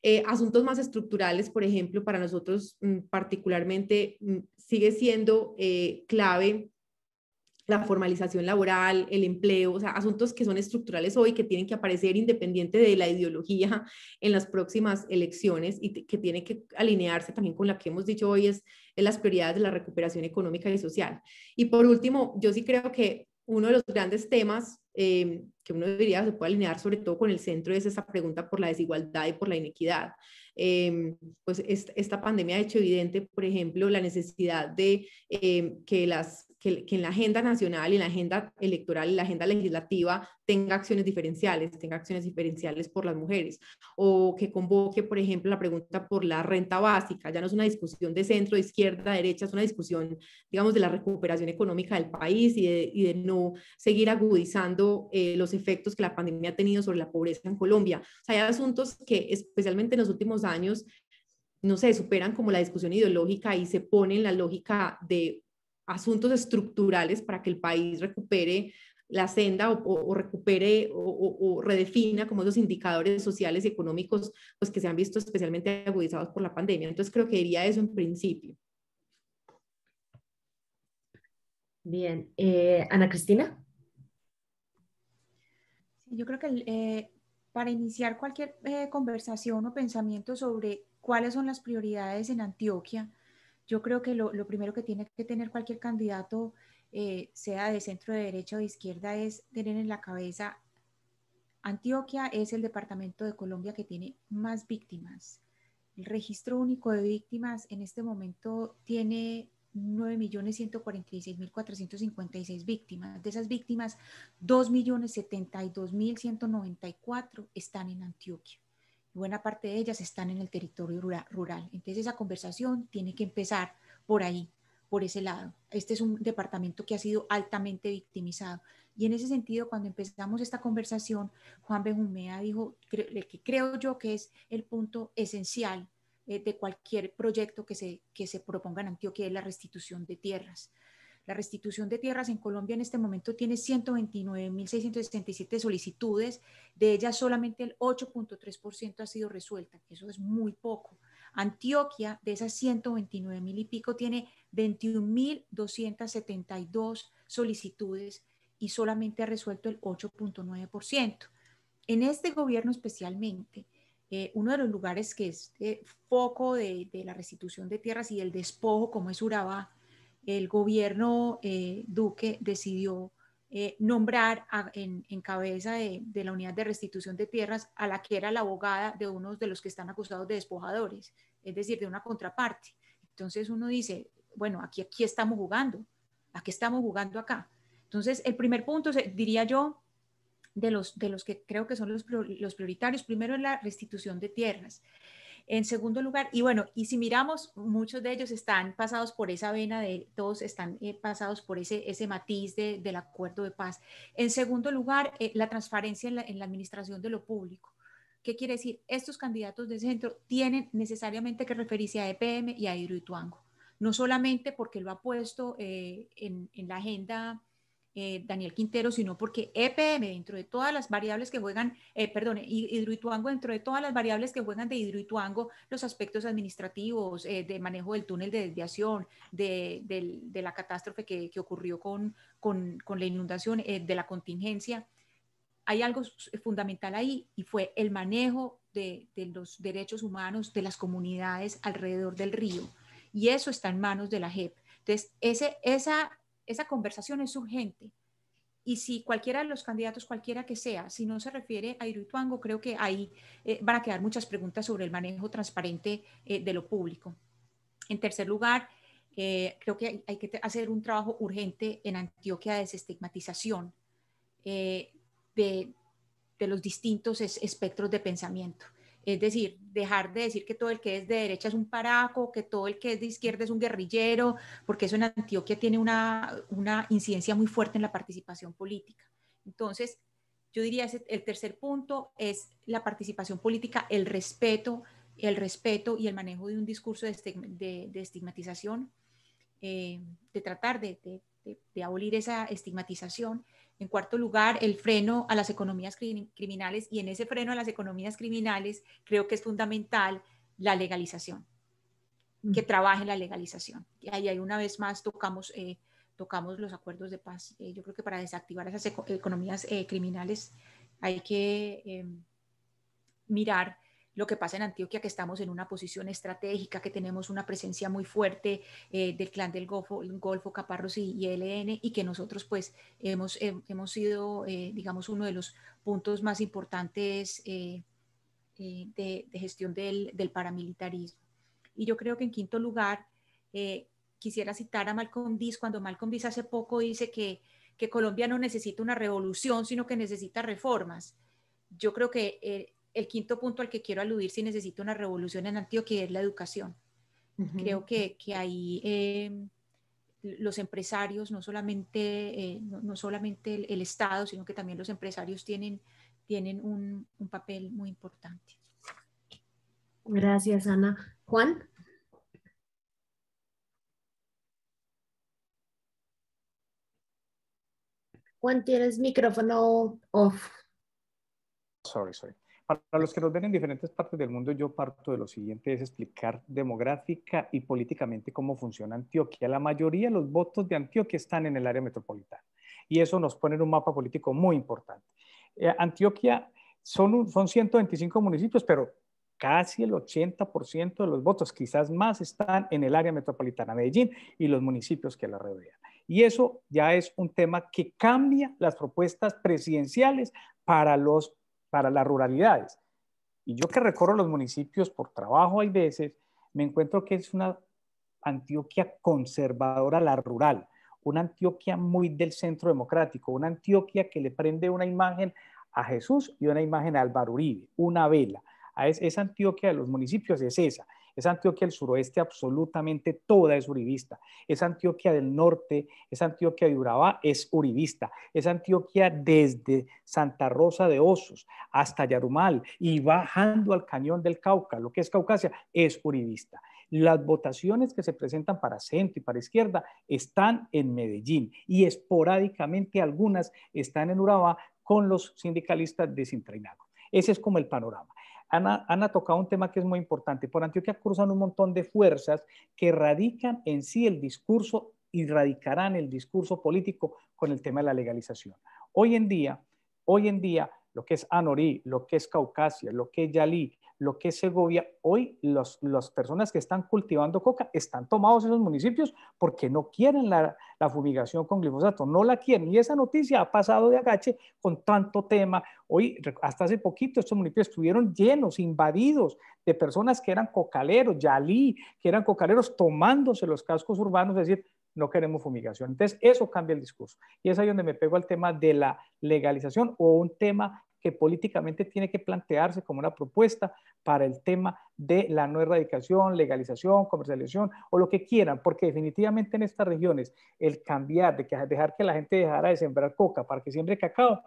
Eh, asuntos más estructurales, por ejemplo, para nosotros mm, particularmente mm, sigue siendo eh, clave la formalización laboral, el empleo, o sea, asuntos que son estructurales hoy, que tienen que aparecer independiente de la ideología en las próximas elecciones y que tienen que alinearse también con la que hemos dicho hoy, es, las prioridades de la recuperación económica y social. Y por último, yo sí creo que uno de los grandes temas em, que uno diría se puede alinear sobre todo con el centro es esa pregunta por la desigualdad y por la inequidad. Em, pues esta pandemia ha hecho evidente, por ejemplo, la necesidad de em, que las que, en la agenda nacional y en la agenda electoral y la agenda legislativa tenga acciones diferenciales, tenga acciones diferenciales por las mujeres, o que convoque, por ejemplo, la pregunta por la renta básica. Ya no es una discusión de centro, de izquierda, derecha, es una discusión, digamos, de la recuperación económica del país y de, no seguir agudizando eh, los efectos que la pandemia ha tenido sobre la pobreza en Colombia. O sea, hay asuntos que especialmente en los últimos años no se superan como la discusión ideológica y se ponen la lógica de asuntos estructurales para que el país recupere la senda o, recupere o, redefina como esos indicadores sociales y económicos pues, que se han visto especialmente agudizados por la pandemia. Entonces creo que diría eso en principio. Bien, eh, Ana Cristina. Yo creo que eh, para iniciar cualquier eh, conversación o pensamiento sobre cuáles son las prioridades en Antioquia, yo creo que lo, primero que tiene que tener cualquier candidato, eh, sea de centro de derecha o de izquierda, es tener en la cabeza, Antioquia es el departamento de Colombia que tiene más víctimas. El registro único de víctimas en este momento tiene 9.146.456 víctimas. De esas víctimas, 2.072.194 están en Antioquia buena parte de ellas están en el territorio rural. Entonces esa conversación tiene que empezar por ahí, por ese lado. Este es un departamento que ha sido altamente victimizado. Y en ese sentido, cuando empezamos esta conversación, Juan Benjumea dijo que creo yo que es el punto esencial eh, de cualquier proyecto que se, que se proponga en Antioquia, es la restitución de tierras. La restitución de tierras en Colombia en este momento tiene 129.667 solicitudes, de ellas solamente el 8.3% ha sido resuelta, eso es muy poco. Antioquia, de esas 129.000 y pico, tiene 21.272 solicitudes y solamente ha resuelto el 8.9%. En este gobierno especialmente, eh, uno de los lugares que es foco de, de, la restitución de tierras y el despojo, como es Urabá, el gobierno eh, Duque decidió eh, nombrar en, cabeza de, la unidad de restitución de tierras a la que era la abogada de unos de los que están acusados de despojadores, es decir, de una contraparte. Entonces uno dice, bueno, aquí, aquí estamos jugando, aquí estamos jugando acá. Entonces, el primer punto, diría yo, de los, de los que creo que son los, los prioritarios, primero es la restitución de tierras. En segundo lugar, y bueno, y si miramos, muchos de ellos están pasados por esa vena, de, todos están eh, pasados por ese, ese matiz de, del acuerdo de paz. En segundo lugar, eh, la transparencia en la, administración de lo público. ¿Qué quiere decir? Estos candidatos de centro tienen necesariamente que referirse a EPM y a Hidroituango, no solamente porque lo ha puesto eh, en, la agenda eh, Daniel Quintero, sino porque EPM, dentro de todas las variables que juegan, eh, perdón, Hidroituango, dentro de todas las variables que juegan de Hidroituango, los aspectos administrativos, eh, de manejo del túnel de desviación, de, la catástrofe que, ocurrió con, la inundación, de la contingencia, hay algo fundamental ahí y fue el manejo de, los derechos humanos de las comunidades alrededor del río. Y eso está en manos de la JEP. Entonces, esa, esa conversación es urgente. Y si cualquiera de los candidatos, cualquiera que sea, si no se refiere a Irituango, creo que ahí eh, van a quedar muchas preguntas sobre el manejo transparente eh, de lo público. En tercer lugar, eh, creo que hay, que hacer un trabajo urgente en Antioquia de desestigmatización de, de, los distintos espectros de pensamiento. Es decir, dejar de decir que todo el que es de derecha es un paraco, que todo el que es de izquierda es un guerrillero, porque eso en Antioquia tiene una, incidencia muy fuerte en la participación política. Entonces, yo diría que el tercer punto es la participación política, el respeto, el respeto y el manejo de un discurso de, estigmatización, eh, de tratar de abolir esa estigmatización en cuarto lugar, el freno a las economías criminales y en ese freno a las economías criminales creo que es fundamental la legalización, que mm. trabaje la legalización. Y ahí, una vez más tocamos, eh, los acuerdos de paz. Eh, yo creo que para desactivar esas economías eh, criminales hay que em, mirar lo que pasa en Antioquia, que estamos en una posición estratégica, que tenemos una presencia muy fuerte eh, del clan del Golfo, el Golfo Caparros y, y, e y que nosotros pues hemos, hemos sido, eh, digamos, uno de los puntos más importantes eh, de, gestión del, paramilitarismo. Y yo creo que en quinto lugar, quisiera citar a Malcolm Diz, cuando Malcolm Diz hace poco dice que, que Colombia no necesita una revolución, sino que necesita reformas. Yo creo que el quinto punto al que quiero aludir si necesito una revolución en Antioquia es la educación. Creo que, que ahí eh, los empresarios, no solamente, eh, no, solamente el, Estado, sino que también los empresarios tienen, tienen un, un papel muy importante. Gracias, Ana. Juan. Juan, tienes micrófono off. Sorry, sorry. Para los que nos ven en diferentes partes del mundo, yo parto de lo siguiente, es explicar demográfica y políticamente cómo funciona Antioquia. La mayoría de los votos de Antioquia están en el área metropolitana y eso nos pone en un mapa político muy importante. Eh, Antioquia son, son 125 municipios, pero casi el 80% de los votos, quizás más, están en el área metropolitana de Medellín y los municipios que la rodean. Y eso ya es un tema que cambia las propuestas presidenciales para los para las ruralidades. Y yo que recorro los municipios por trabajo hay veces, me encuentro que es una Antioquia conservadora, la rural, una Antioquia muy del centro democrático, una Antioquia que le prende una imagen a Jesús y una imagen a Álvaro Uribe, una vela. Esa Antioquia de los municipios es esa. Es Antioquia del suroeste absolutamente toda es uribista. Es Antioquia del norte, es Antioquia de Urabá, es uribista. Es Antioquia desde Santa Rosa de Osos hasta Yarumal y bajando al cañón del Cauca, lo que es Caucasia, es uribista. Las votaciones que se presentan para centro y para izquierda están en Medellín y esporádicamente algunas están en Urabá con los sindicalistas de Ese es como el panorama. Ana, Ana tocado un tema que es muy importante. Por Antioquia cruzan un montón de fuerzas que radican en sí el discurso y radicarán el discurso político con el tema de la legalización. Hoy en día, hoy en día, lo que es Anorí, lo que es Caucasia, lo que es Yalí, lo que es Segovia, hoy los, las personas que están cultivando coca están tomados esos municipios porque no quieren la, fumigación con glifosato, no la quieren. Y esa noticia ha pasado de agache con tanto tema. Hoy, hasta hace poquito, estos municipios estuvieron llenos, invadidos de personas que eran cocaleros, yalí, que eran cocaleros tomándose los cascos urbanos, es decir, no queremos fumigación. Entonces, eso cambia el discurso. Y es ahí donde me pego al tema de la legalización o un tema que políticamente tiene que plantearse como una propuesta para el tema de la no erradicación, legalización, comercialización o lo que quieran, porque definitivamente en estas regiones el cambiar, de que, dejar que la gente dejara de sembrar coca para que siembre cacao,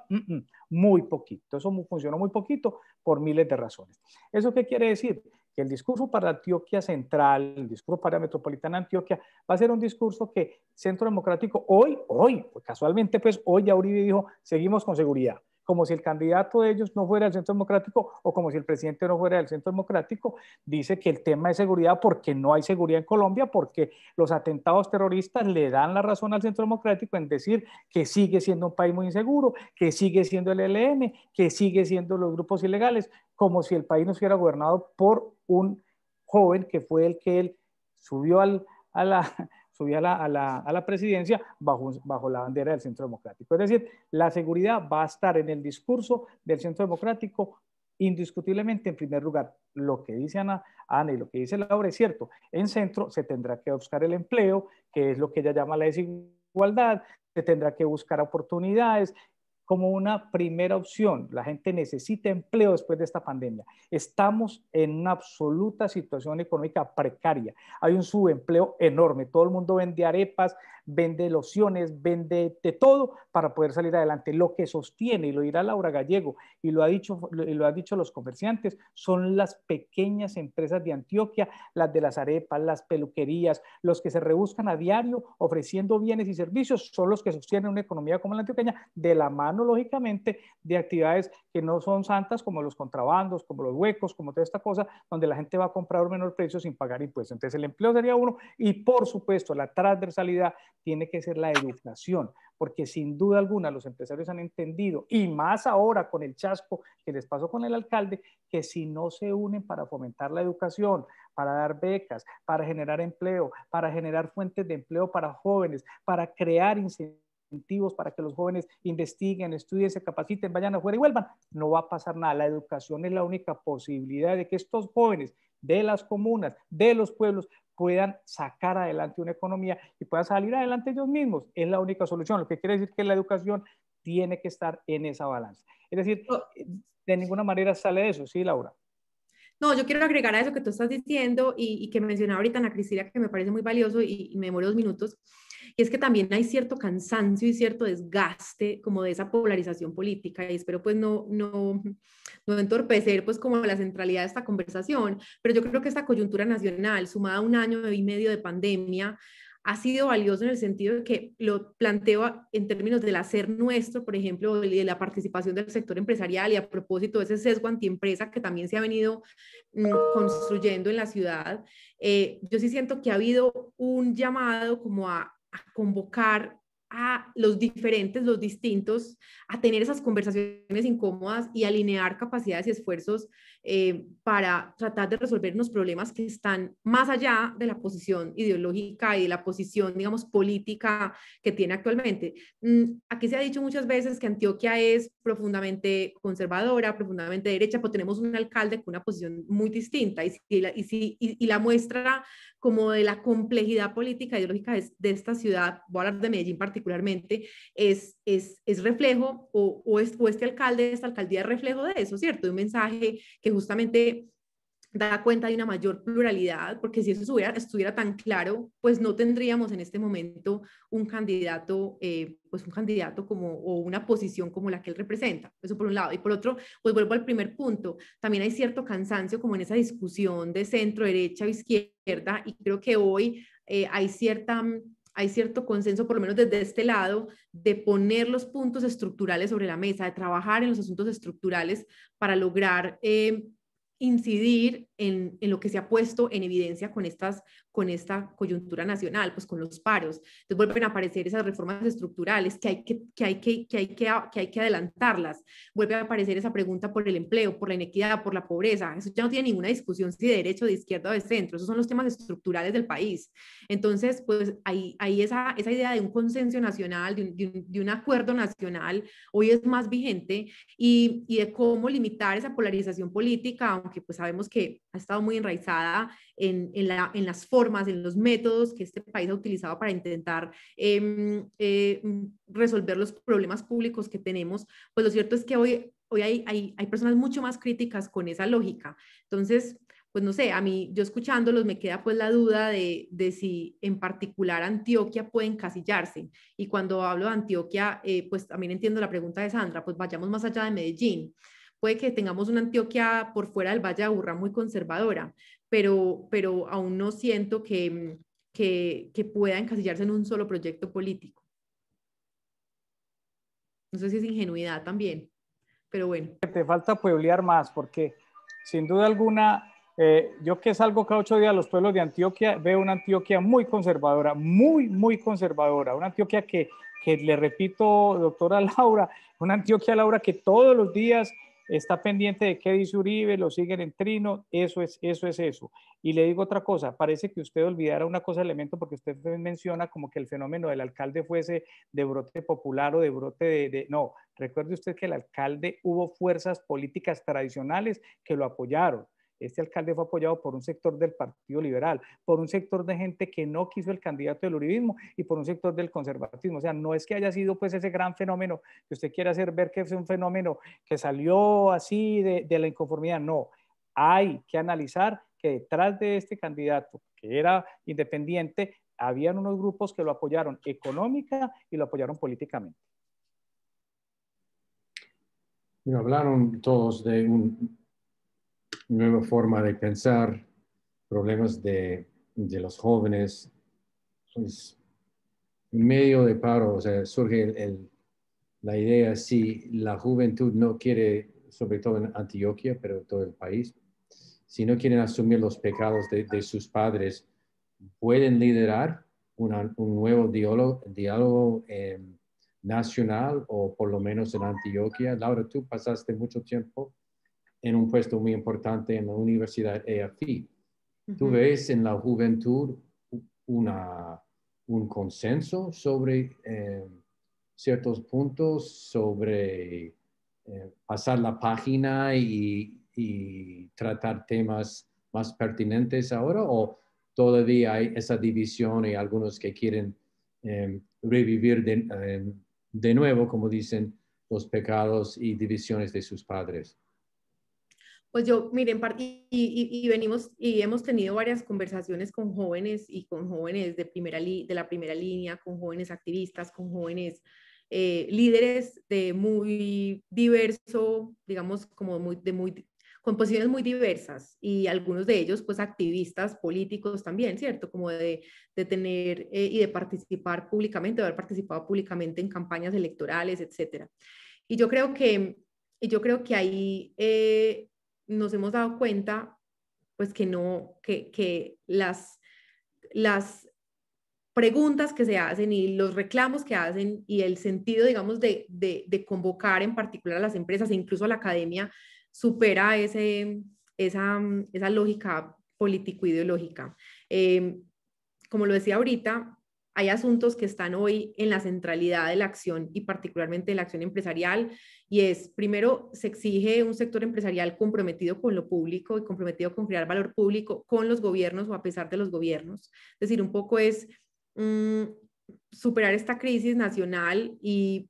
muy poquito. Eso funcionó muy poquito por miles de razones. ¿Eso qué quiere decir? que el discurso para Antioquia Central, el discurso para Metropolitana Antioquia, va a ser un discurso que Centro Democrático hoy, hoy, pues casualmente pues hoy ya Uribe dijo, seguimos con seguridad como si el candidato de ellos no fuera del centro democrático o como si el presidente no fuera del centro democrático, dice que el tema es seguridad porque no hay seguridad en Colombia, porque los atentados terroristas le dan la razón al centro democrático en decir que sigue siendo un país muy inseguro, que sigue siendo el ELN, que sigue siendo los grupos ilegales, como si el país no fuera gobernado por un joven que fue el que él subió a la, subía a la, presidencia bajo, bajo la bandera del Centro Democrático. Es decir, la seguridad va a estar en el discurso del Centro Democrático indiscutiblemente en primer lugar. Lo que dice Ana, Ana y lo que dice Laura es cierto. En centro se tendrá que buscar el empleo, que es lo que ella llama la desigualdad, se tendrá que buscar oportunidades, como una primera opción. La gente necesita empleo después de esta pandemia. Estamos en una absoluta situación económica precaria. Hay un subempleo enorme. Todo el mundo vende arepas, vende lociones, vende de todo para poder salir adelante. Lo que sostiene, y lo dirá Laura Gallego, y lo, ha dicho, y lo ha dicho los comerciantes, son las pequeñas empresas de Antioquia, las de las arepas, las peluquerías, los que se rebuscan a diario ofreciendo bienes y servicios, son los que sostienen una economía como la antioqueña de la mano lógicamente de actividades que no son santas como los contrabandos, como los huecos, como toda esta cosa, donde la gente va a comprar a un menor precio sin pagar impuestos. Entonces el empleo sería uno y por supuesto la transversalidad tiene que ser la educación, porque sin duda alguna los empresarios han entendido y más ahora con el chasco que les pasó con el alcalde, que si no se unen para fomentar la educación, para dar becas, para generar empleo, para generar fuentes de empleo para jóvenes, para crear incentivos, incentivos para que los jóvenes investiguen, estudien, se capaciten, vayan afuera y vuelvan, no va a pasar nada. La educación es la única posibilidad de que estos jóvenes de las comunas, de los pueblos, puedan sacar adelante una economía y puedan salir adelante ellos mismos. Es la única solución, lo que quiere decir que la educación tiene que estar en esa balanza. Es decir, oh, de ninguna manera sale de eso, ¿sí, Laura? No, yo quiero agregar a eso que tú estás diciendo y, que mencionaba ahorita Ana Cristina, que me parece muy valioso y, me demoré dos minutos. Y es que también hay cierto cansancio y cierto desgaste como de esa polarización política y espero pues no, no, no entorpecer pues como la centralidad de esta conversación, pero yo creo que esta coyuntura nacional sumada a un año y medio de pandemia ha sido valioso en el sentido de que lo planteo en términos del hacer nuestro, por ejemplo, y de la participación del sector empresarial y a propósito de ese sesgo antiempresa que también se ha venido mm, construyendo en la ciudad. Eh, yo sí siento que ha habido un llamado como a a convocar a los diferentes, los distintos, a tener esas conversaciones incómodas y alinear capacidades y esfuerzos eh, para tratar de resolver unos problemas que están más allá de la posición ideológica y de la posición, digamos, política que tiene actualmente. Mm, aquí se ha dicho muchas veces que Antioquia es profundamente conservadora, profundamente derecha, pero tenemos un alcalde con una posición muy distinta y, y, la, la, muestra como de la complejidad política e ideológica de, esta ciudad, voy a hablar de Medellín particularmente, es, es, es reflejo o, o, este alcalde, esta alcaldía es reflejo de eso, ¿cierto? De un mensaje que justamente da cuenta de una mayor pluralidad, porque si eso estuviera, estuviera tan claro, pues no tendríamos en este momento un candidato, eh, pues un candidato como, o una posición como la que él representa, eso por un lado. Y por otro, pues vuelvo al primer punto, también hay cierto cansancio como en esa discusión de centro, derecha o izquierda, y creo que hoy eh, hay cierta mm, hay cierto consenso, por lo menos desde este lado, de poner los puntos estructurales sobre la mesa, de trabajar en los asuntos estructurales para lograr eh, incidir en, en, lo que se ha puesto en evidencia con, estas, con esta coyuntura nacional, pues con los paros. Entonces vuelven a aparecer esas reformas estructurales que hay que, que, hay que, que, hay que, que hay que adelantarlas. Vuelve a aparecer esa pregunta por el empleo, por la inequidad, por la pobreza. Eso ya no tiene ninguna discusión si de derecho, de izquierda o de centro. Esos son los temas estructurales del país. Entonces, pues ahí, ahí esa, esa idea de un consenso nacional, de un, de un acuerdo nacional, hoy es más vigente y, y de cómo limitar esa polarización política, aunque pues sabemos que ha estado muy enraizada en, las formas, en los métodos que este país ha utilizado para intentar em, eh, resolver los problemas públicos que tenemos, pues lo cierto es que hoy, hoy hay, personas mucho más críticas con esa lógica. Entonces, pues no sé, a mí yo escuchándolos me queda pues la duda de, si en particular Antioquia puede encasillarse. Y cuando hablo de Antioquia, eh, pues también entiendo la pregunta de Sandra, pues vayamos más allá de Medellín. Puede que tengamos una Antioquia por fuera del Valle de Aburrá muy conservadora, pero, pero aún no siento que, mm, que, pueda encasillarse en un solo proyecto político. No sé si es ingenuidad también, pero bueno. Te falta pueblear más, porque sin duda alguna, eh, yo que salgo cada ocho días a los pueblos de Antioquia, veo una Antioquia muy conservadora, muy, muy conservadora, una Antioquia que, que le repito, doctora Laura, una Antioquia, Laura, que todos los días está pendiente de qué dice Uribe, lo siguen en trino, eso es, eso es eso. Y le digo otra cosa, parece que usted olvidara una cosa, elemento, porque usted menciona como que el fenómeno del alcalde fuese de brote popular o de brote de... de no, recuerde usted que el alcalde hubo fuerzas políticas tradicionales que lo apoyaron este alcalde fue apoyado por un sector del Partido Liberal, por un sector de gente que no quiso el candidato del uribismo y por un sector del conservatismo. O sea, no es que haya sido pues ese gran fenómeno que usted quiere hacer ver que es un fenómeno que salió así de, la inconformidad. No, hay que analizar que detrás de este candidato, que era independiente, habían unos grupos que lo apoyaron económica y lo apoyaron políticamente. hablaron todos de un nueva forma de pensar, problemas de, los jóvenes, pues, medio de paro, surge la idea, si la juventud no quiere, sobre todo en Antioquia, pero todo el país, si no quieren asumir los pecados de, sus padres, pueden liderar un nuevo diálogo, diálogo eh, nacional o por lo menos en Antioquia. Laura, tú pasaste mucho tiempo en un puesto muy importante en la Universidad EFI. Tú ves en la juventud un consenso sobre eh, ciertos puntos, sobre eh, pasar la página y, tratar temas más pertinentes ahora, o todavía hay esa división y algunos que quieren eh, revivir de nuevo, como dicen, los pecados y divisiones de sus padres. Pues yo, miren, y, y, y, venimos y hemos tenido varias conversaciones con jóvenes y con jóvenes de, primera de la primera línea, con jóvenes activistas, con jóvenes eh, líderes de muy diverso, digamos, como muy, de muy, con posiciones muy diversas y algunos de ellos, pues, activistas políticos también, ¿cierto? Como de, de tener eh, y de participar públicamente, de haber participado públicamente en campañas electorales, etcétera. Y yo creo que, yo creo que ahí... Eh, nos hemos dado cuenta, pues que no, que, las, las preguntas que se hacen y los reclamos que hacen y el sentido, digamos, de, convocar en particular a las empresas e incluso a la academia supera ese, esa, mm, lógica político-ideológica. Eh, como lo decía ahorita, hay asuntos que están hoy en la centralidad de la acción y particularmente de la acción empresarial y es, primero, se exige un sector empresarial comprometido con lo público y comprometido con crear valor público con los gobiernos o a pesar de los gobiernos. Es decir, un poco es mm, superar esta crisis nacional y,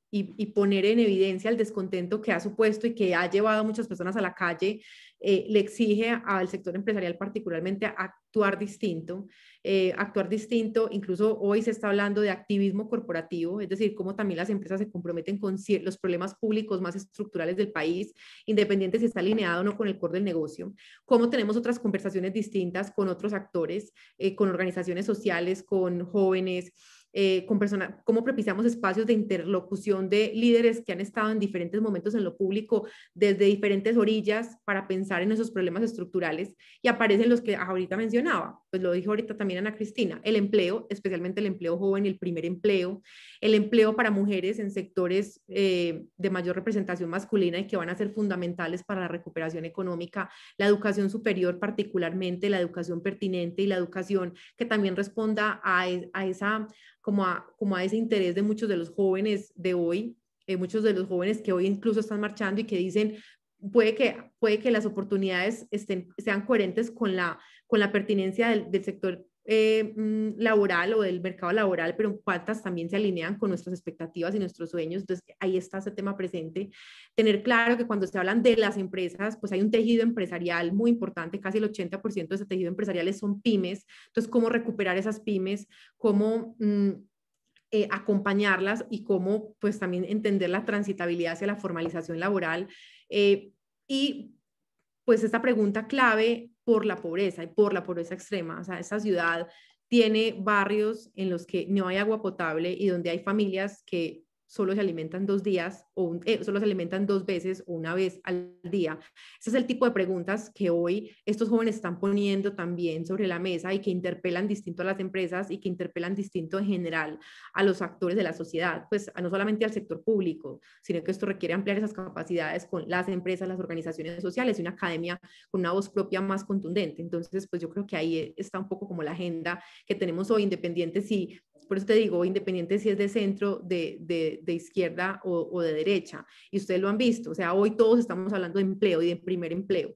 poner en evidencia el descontento que ha supuesto y que ha llevado a muchas personas a la calle, eh, le exige al sector empresarial particularmente actuar distinto. Eh, actuar distinto. Incluso hoy se está hablando de activismo corporativo, es decir, cómo también las empresas se comprometen con los problemas públicos más estructurales del país, independiente si está alineado o no con el core del negocio. Cómo tenemos otras conversaciones distintas con otros actores, eh, con organizaciones sociales, con jóvenes eh, con personas, cómo propiciamos espacios de interlocución de líderes que han estado en diferentes momentos en lo público, desde diferentes orillas, para pensar en esos problemas estructurales. Y aparecen los que ahorita mencionaba, pues lo dijo ahorita también Ana Cristina, el empleo, especialmente el empleo joven, el primer empleo, el empleo para mujeres en sectores eh, de mayor representación masculina y que van a ser fundamentales para la recuperación económica, la educación superior particularmente, la educación pertinente y la educación que también responda a, e-, a esa como a, ese interés de muchos de los jóvenes de hoy, eh, muchos de los jóvenes que hoy incluso están marchando y que dicen, puede que, puede que las oportunidades estén, sean coherentes con la, con la pertinencia del sector eh, mm, laboral o del mercado laboral, pero en cuántas también se alinean con nuestras expectativas y nuestros sueños. Entonces, ahí está ese tema presente. Tener claro que cuando se hablan de las empresas, pues hay un tejido empresarial muy importante, casi el 80% de ese tejido empresarial son pymes. Entonces, ¿cómo recuperar esas pymes? ¿Cómo... Mm, eh, acompañarlas y cómo pues también entender la transitabilidad hacia la formalización laboral eh, y pues esta pregunta clave por la pobreza y por la pobreza extrema. O sea, esa ciudad tiene barrios en los que no hay agua potable y donde hay familias que solo se alimentan dos días o eh, solo se alimentan dos veces o una vez al día. Ese es el tipo de preguntas que hoy estos jóvenes están poniendo también sobre la mesa y que interpelan distinto a las empresas y que interpelan distinto en general a los actores de la sociedad, pues no solamente al sector público, sino que esto requiere ampliar esas capacidades con las empresas, las organizaciones sociales y una academia con una voz propia más contundente. Entonces, pues yo creo que ahí está un poco como la agenda que tenemos hoy, independiente si por eso te digo, independiente si es de centro, de, de, izquierda o, de derecha. Y ustedes lo han visto. O sea, hoy todos estamos hablando de empleo y de primer empleo.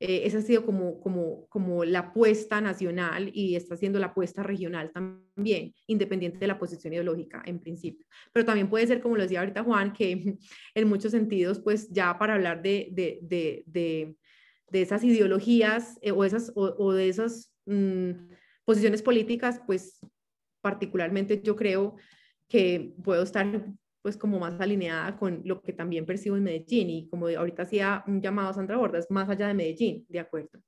Eh, esa ha sido como, como, como la apuesta nacional y está siendo la apuesta regional también, independiente de la posición ideológica en principio. Pero también puede ser, como lo decía ahorita Juan, que en muchos sentidos, pues ya para hablar de, de, de, de esas ideologías eh, o, esas, o, de esas... Mm, posiciones políticas, pues particularmente yo creo que puedo estar pues como más alineada con lo que también percibo en Medellín y como ahorita hacía un llamado a Sandra Bordas, más allá de Medellín, de acuerdo.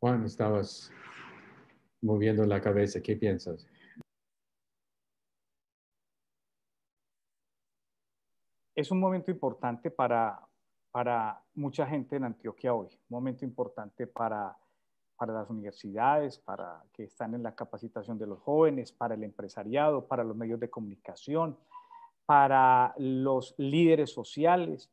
Juan, estabas moviendo la cabeza, ¿qué piensas? Es un momento importante para, para mucha gente en Antioquia hoy, un momento importante para para las universidades, para que están en la capacitación de los jóvenes, para el empresariado, para los medios de comunicación, para los líderes sociales.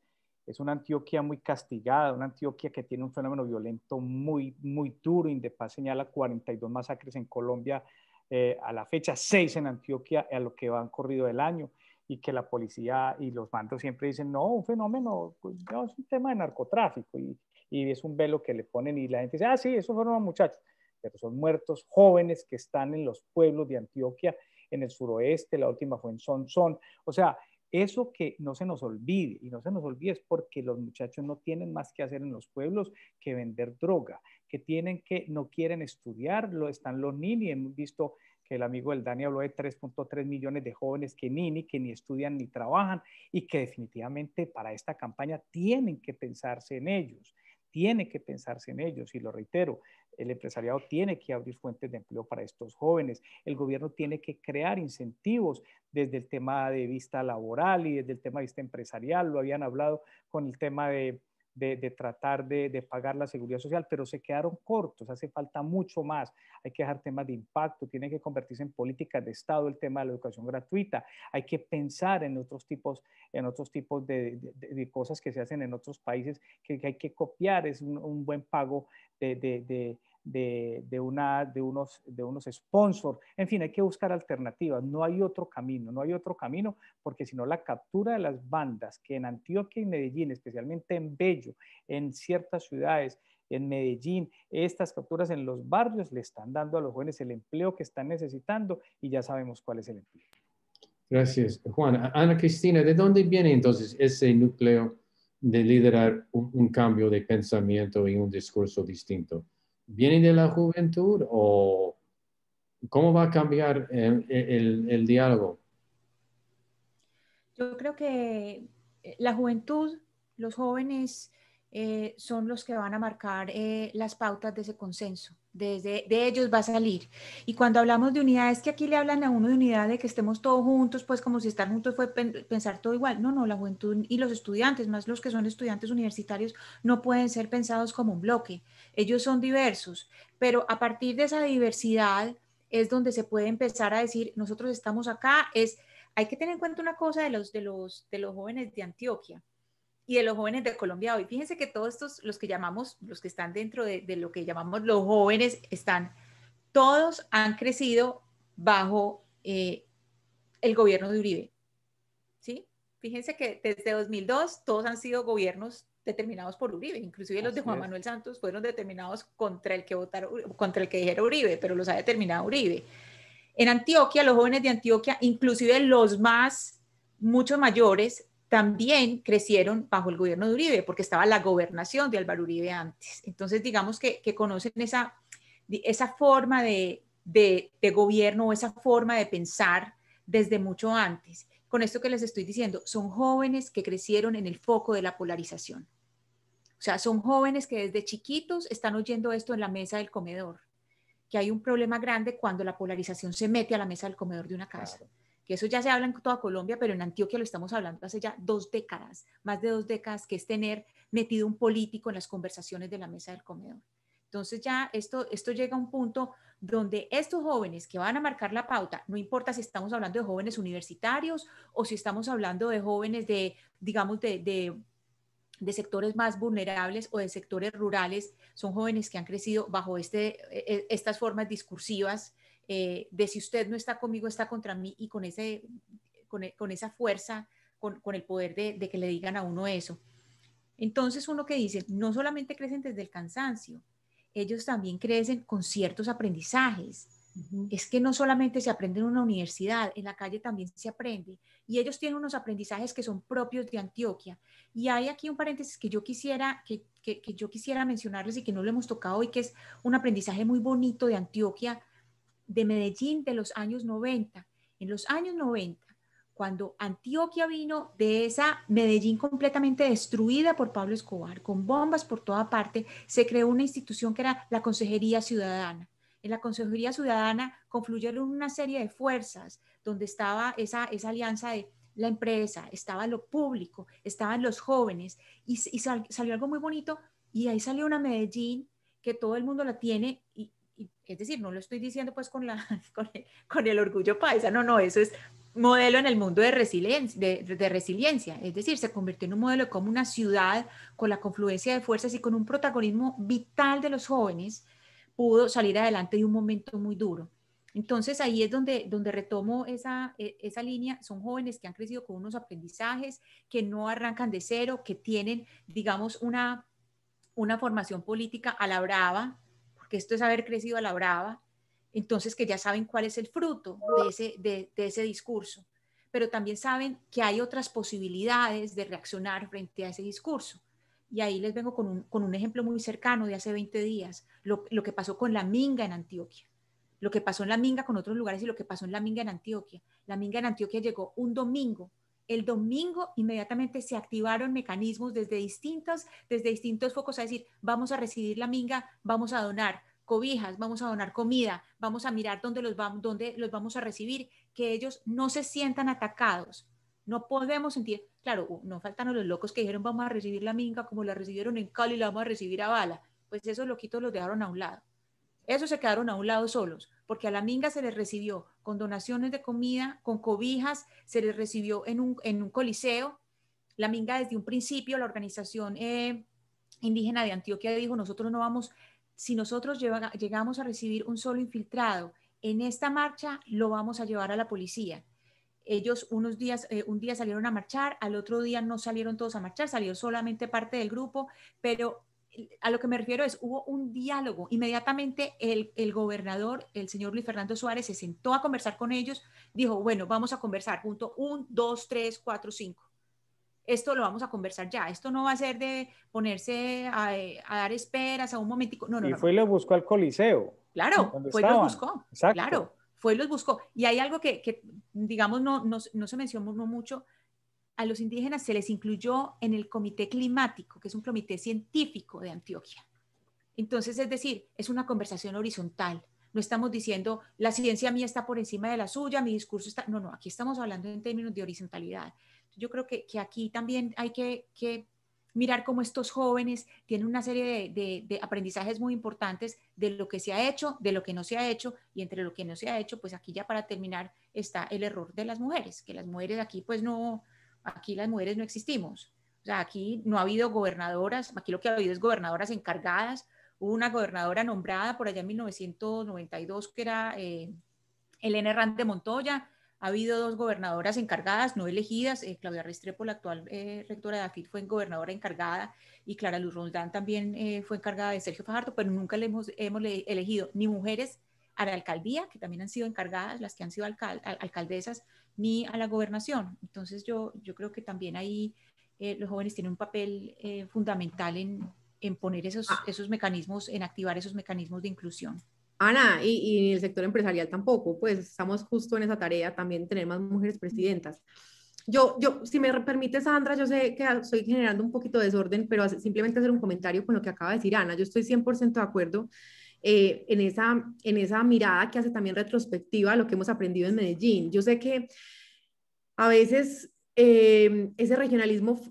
Es una Antioquia muy castigada, una Antioquia que tiene un fenómeno violento muy, muy duro. Indepaz señala 42 masacres en Colombia eh, a la fecha, 6 en Antioquia a lo que van corrido el año y que la policía y los mandos siempre dicen, no, un fenómeno, pues, no, es un tema de narcotráfico. Y, y es un velo que le ponen y la gente dice, ah, sí, esos fueron los muchachos, pero son muertos jóvenes que están en los pueblos de Antioquia, en el suroeste, la última fue en Sonsón, o sea, eso que no se nos olvide, y no se nos olvide es porque los muchachos no tienen más que hacer en los pueblos que vender droga, que tienen que, no quieren estudiar, lo están los nini, hemos visto que el amigo del Dani habló de 3.3 millones de jóvenes que ni, que ni estudian ni trabajan y que definitivamente para esta campaña tienen que pensarse en ellos tiene que pensarse en ellos, y lo reitero, el empresariado tiene que abrir fuentes de empleo para estos jóvenes, el gobierno tiene que crear incentivos desde el tema de vista laboral y desde el tema de vista empresarial, lo habían hablado con el tema de de, tratar de, pagar la seguridad social, pero se quedaron cortos, hace falta mucho más. Hay que dejar temas de impacto, tiene que convertirse en políticas de Estado el tema de la educación gratuita, hay que pensar en otros tipos, en otros tipos de, cosas que se hacen en otros países que, hay que copiar, es un, un buen pago de de, de, una, de, unos, de unos sponsors. En fin, hay que buscar alternativas. No hay otro camino, no hay otro camino, porque si no la captura de las bandas que en Antioquia y Medellín, especialmente en Bello, en ciertas ciudades, en Medellín, estas capturas en los barrios le están dando a los jóvenes el empleo que están necesitando y ya sabemos cuál es el empleo. Gracias, Juan. Ana Cristina, ¿de dónde viene entonces ese núcleo de liderar un cambio de pensamiento y un discurso distinto? viene de la juventud o cómo va a cambiar el, diálogo? Yo creo que eh, la juventud, los jóvenes eh, son los que van a marcar eh, las pautas de ese consenso desde, de ellos va a salir. Y cuando hablamos de unidad, es que aquí le hablan a uno de unidad, de que estemos todos juntos, pues como si estar juntos fue pensar todo igual. No, no, la juventud y los estudiantes, más los que son estudiantes universitarios, no pueden ser pensados como un bloque. Ellos son diversos, pero a partir de esa diversidad es donde se puede empezar a decir, nosotros estamos acá, es... Hay que tener en cuenta una cosa de los, de los, de los jóvenes de Antioquia y de los jóvenes de Colombia hoy. Fíjense que todos estos, los que llamamos, los que están dentro de, lo que llamamos los jóvenes, están, todos han crecido bajo eh, el gobierno de Uribe. ¿Sí? Fíjense que desde 2002 todos han sido gobiernos determinados por Uribe, inclusive los de Juan Manuel Santos fueron determinados contra el que votaron, contra el que dijeron Uribe, pero los ha determinado Uribe. En Antioquia, los jóvenes de Antioquia, inclusive los más, muchos mayores, también crecieron bajo el gobierno de Uribe, porque estaba la gobernación de Álvaro Uribe antes. Entonces, digamos que, conocen esa, forma de, gobierno o esa forma de pensar desde mucho antes. Con esto que les estoy diciendo, son jóvenes que crecieron en el foco de la polarización. O sea, son jóvenes que desde chiquitos están oyendo esto en la mesa del comedor, que hay un problema grande cuando la polarización se mete a la mesa del comedor de una casa que eso ya se habla en toda Colombia, pero en Antioquia lo estamos hablando hace ya dos décadas, más de dos décadas, que es tener metido un político en las conversaciones de la mesa del comedor. Entonces ya esto, esto llega a un punto donde estos jóvenes que van a marcar la pauta, no importa si estamos hablando de jóvenes universitarios o si estamos hablando de jóvenes de, digamos, de, de, sectores más vulnerables o de sectores rurales, son jóvenes que han crecido bajo este, e, e, estas formas discursivas eh, de si usted no está conmigo, está contra mí y con, ese, con, e, esa fuerza, con, el poder de, que le digan a uno eso. Entonces uno que dice, no solamente crecen desde el cansancio, ellos también crecen con ciertos aprendizajes. Es que no solamente se aprende en una universidad, en la calle también se aprende. Y ellos tienen unos aprendizajes que son propios de Antioquia. Y hay aquí un paréntesis que yo quisiera, que yo quisiera mencionarles y que no lo hemos tocado hoy, que es un aprendizaje muy bonito de Antioquia, de Medellín de los años 90. En los años 90, cuando Antioquia vino de esa Medellín completamente destruida por Pablo Escobar, con bombas por toda parte, se creó una institución que era la Consejería Ciudadana. En la Consejería Ciudadana confluyeron una serie de fuerzas donde estaba esa, esa alianza de la empresa, estaba lo público, estaban los jóvenes y, salió algo muy bonito y ahí salió una Medellín que todo el mundo la tiene y, es decir, no lo estoy diciendo pues con, la, con, el, orgullo paisa, no, no, eso es modelo en el mundo de resiliencia, de, resiliencia, es decir, se convirtió en un modelo como una ciudad con la confluencia de fuerzas y con un protagonismo vital de los jóvenes, pudo salir adelante de un momento muy duro. Entonces ahí es donde, donde retomo esa, e, línea, son jóvenes que han crecido con unos aprendizajes, que no arrancan de cero, que tienen, digamos, una, una formación política a la brava, esto es haber crecido a la brava, entonces que ya saben cuál es el fruto de ese, de, ese discurso, pero también saben que hay otras posibilidades de reaccionar frente a ese discurso. Y ahí les vengo con un, ejemplo muy cercano de hace 20 días, lo, lo que pasó con la minga en Antioquia lo que pasó en La Minga con otros lugares y lo que pasó en La Minga en Antioquia. La Minga en Antioquia llegó un domingo el domingo inmediatamente se activaron mecanismos desde distintos, desde distintos focos a decir, vamos a recibir la minga, vamos a donar cobijas, vamos a donar comida, vamos a mirar dónde los, vamos, a recibir, que ellos no se sientan atacados. No podemos sentir, claro, no faltan a los locos que dijeron vamos a recibir la minga como la recibieron en Cali, la vamos a recibir a bala. Pues esos loquitos los dejaron a un lado. Esos se quedaron a un lado solos, porque a la minga se les recibió con donaciones de comida, con cobijas, se les recibió en un, coliseo. La Minga desde un principio, la organización eh, indígena de Antioquia dijo, nosotros no vamos, si nosotros llegamos a recibir un solo infiltrado en esta marcha, lo vamos a llevar a la policía. Ellos unos días, eh, un día salieron a marchar, al otro día no salieron todos a marchar, salió solamente parte del grupo, pero a lo que me refiero es, hubo un diálogo. Inmediatamente el, el, gobernador, el señor Luis Fernando Suárez, se sentó a conversar con ellos, dijo, bueno, vamos a conversar, punto 1, dos 3, cuatro cinco Esto lo vamos a conversar ya, esto no va a ser de ponerse a, dar esperas a un momentico. No, no, y fue y lo buscó al Coliseo. Claro, fue buscó. Claro, fue y los buscó. Y hay algo que, que digamos, no, no, no se mencionó mucho, a los indígenas se les incluyó en el Comité Climático, que es un comité científico de Antioquia. Entonces, es decir, es una conversación horizontal. No estamos diciendo la ciencia mía está por encima de la suya, mi discurso está. No, no, aquí estamos hablando en términos de horizontalidad. Yo creo que, que aquí también hay que, que, mirar cómo estos jóvenes tienen una serie de, de, de aprendizajes muy importantes de lo que se ha hecho, de lo que no se ha hecho, y entre lo que no se ha hecho, pues aquí ya para terminar está el error de las mujeres, que las mujeres aquí pues no, Aquí las mujeres no existimos. O sea, aquí no ha habido gobernadoras, aquí lo que ha habido es gobernadoras encargadas. Hubo una gobernadora nombrada por allá en 1992 que era eh, Elena Herrán de Montoya. Ha habido dos gobernadoras encargadas, no elegidas. Eh, Claudia Restrepo, la actual eh, rectora de AFIT, fue gobernadora encargada y Clara Luz Rondán también fue encargada de Sergio Fajardo, pero nunca le hemos, hemos elegido ni mujeres a la alcaldía, que también han sido encargadas, las que han sido alcaldesas, ni a la gobernación. Entonces yo, yo creo que también ahí eh, los jóvenes tienen un papel eh, fundamental en, poner esos, ah. esos mecanismos, en activar esos mecanismos de inclusión. Ana, y, y, el sector empresarial tampoco, pues estamos justo en esa tarea también tener más mujeres presidentas. Yo, yo, si me permite, Sandra, yo sé que estoy generando un poquito de desorden, pero simplemente hacer un comentario con lo que acaba de decir Ana. Yo estoy 100% de acuerdo eh, en, esa, en esa mirada que hace también retrospectiva a lo que hemos aprendido en Medellín. Yo sé que a veces eh, ese regionalismo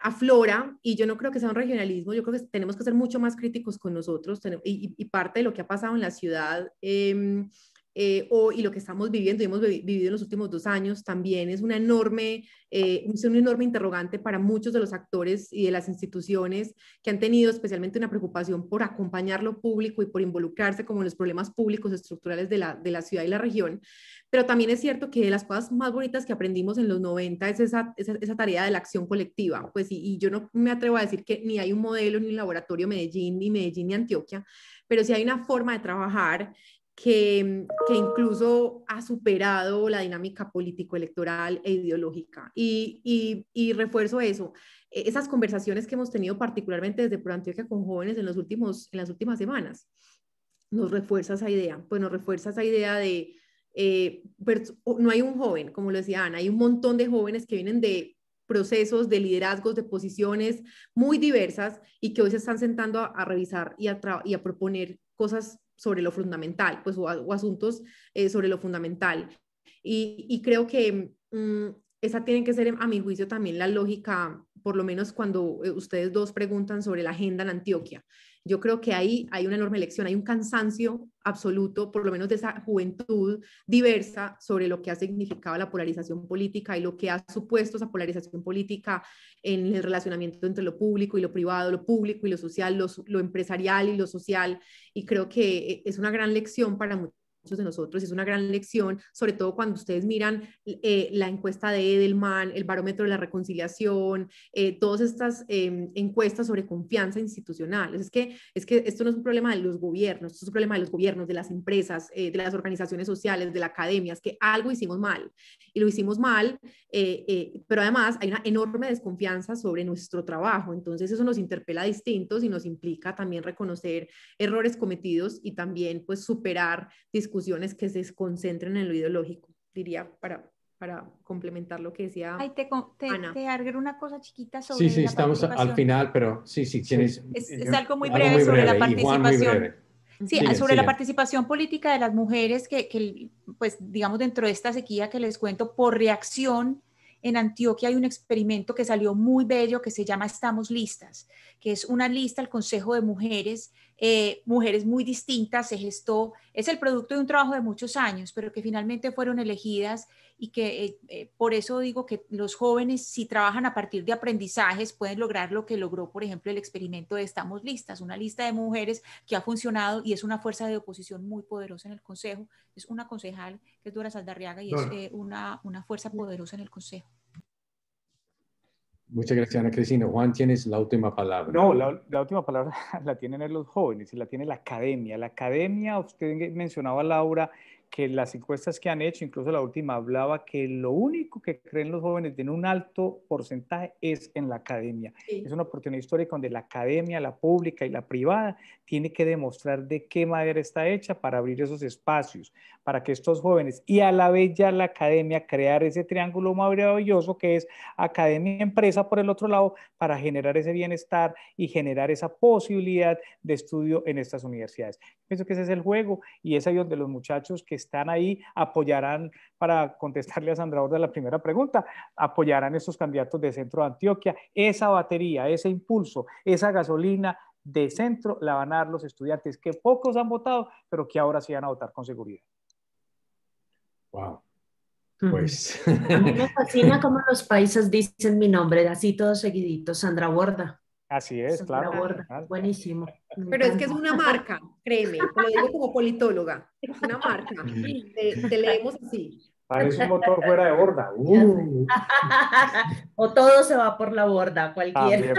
aflora y yo no creo que sea un regionalismo, yo creo que tenemos que ser mucho más críticos con nosotros y, parte de lo que ha pasado en la ciudad. Em, eh, y lo que estamos viviendo y hemos vivido en los últimos dos años también es una enorme, eh, es un enorme interrogante para muchos de los actores y de las instituciones que han tenido especialmente una preocupación por acompañar lo público y por involucrarse como en los problemas públicos estructurales de la, de la ciudad y la región. Pero también es cierto que de las cosas más bonitas que aprendimos en los 90 es esa, esa, tarea de la acción colectiva. Pues, y, y yo no me atrevo a decir que ni hay un modelo ni un laboratorio Medellín, ni Medellín ni Antioquia, pero sí hay una forma de trabajar que, que, incluso ha superado la dinámica político-electoral e ideológica. Y, refuerzo eso, e, esas conversaciones que hemos tenido particularmente desde Antioquia con jóvenes en, los últimos, en las últimas semanas, nos refuerza esa idea, pues nos refuerza esa idea de, eh, pues, no hay un joven, como lo decía Ana, hay un montón de jóvenes que vienen de procesos, de liderazgos, de posiciones muy diversas y que hoy se están sentando a, revisar y a, y a proponer cosas sobre lo fundamental, pues, o, asuntos eh, sobre lo fundamental. Y, creo que mm, esa tiene que ser, a mi juicio, también la lógica, por lo menos cuando eh, ustedes dos preguntan sobre la agenda en Antioquia. Yo creo que ahí hay una enorme lección, hay un cansancio absoluto, por lo menos de esa juventud diversa, sobre lo que ha significado la polarización política y lo que ha supuesto esa polarización política en el relacionamiento entre lo público y lo privado, lo público y lo social, lo, lo empresarial y lo social. Y creo que eh, es una gran lección para muchos muchos de nosotros, es una gran lección, sobre todo cuando ustedes miran eh, la encuesta de Edelman, el barómetro de la reconciliación, eh, todas estas em, encuestas sobre confianza institucional. Es que, es que esto no es un problema de los gobiernos, es un problema de los gobiernos, de las empresas, eh, de las organizaciones sociales, de la academia, es que algo hicimos mal y lo hicimos mal, pero además hay una enorme desconfianza sobre nuestro trabajo, entonces eso nos interpela distintos y nos implica también reconocer errores cometidos y también pues superar discusiones discusiones que se concentren en lo ideológico, diría, para, para complementar lo que decía Ay, te, te, Ana. te agrego una cosa chiquita sobre Sí, sí, estamos al final, pero sí, sí, tienes... Es, eh, algo, muy breve, sobre la participación. Sí, sobre la participación política de las mujeres que, que, pues, digamos, dentro de esta sequía que les cuento, por reacción, en Antioquia hay un experimento que salió muy bello que se llama Estamos Listas, que es una lista al Consejo de Mujeres eh, mujeres muy distintas, se gestó, es el producto de un trabajo de muchos años, pero que finalmente fueron elegidas y que eh, eh, por eso digo que los jóvenes si trabajan a partir de aprendizajes pueden lograr lo que logró, por ejemplo, el experimento de Estamos Listas, una lista de mujeres que ha funcionado y es una fuerza de oposición muy poderosa en el Consejo, es una concejal que es Dora Saldarriaga y es una, una fuerza poderosa en el Consejo. Muchas gracias, Ana Cristina. Juan, tienes la última palabra. No, la, última palabra la tienen los jóvenes y la tiene la academia. La academia, usted mencionaba, Laura, que las encuestas que han hecho, incluso la última hablaba que lo único que creen los jóvenes en un alto porcentaje es en la academia. Es una oportunidad histórica donde la academia, la pública y la privada tiene que demostrar de qué manera está hecha para abrir esos espacios, para que estos jóvenes y a la vez ya la academia crear ese triángulo maravilloso que es academia-empresa por el otro lado para generar ese bienestar y generar esa posibilidad de estudio en estas universidades. Pienso que ese es el juego y es ahí donde los muchachos que están ahí apoyarán, para contestarle a Sandra Borda la primera pregunta, apoyarán estos candidatos de centro de Antioquia. Esa batería, ese impulso, esa gasolina de centro la van a dar los estudiantes que pocos han votado, pero que ahora sí van a votar con seguridad. Wow. Pues. me fascina cómo los países dicen mi nombre, así todo seguidito, Sandra Borda. Así es, claro. Buenísimo. Pero es que es una marca, créeme, lo digo como politóloga, es una marca. Te, leemos así. Parece un motor fuera de borda. o todo se va por la borda, cualquier.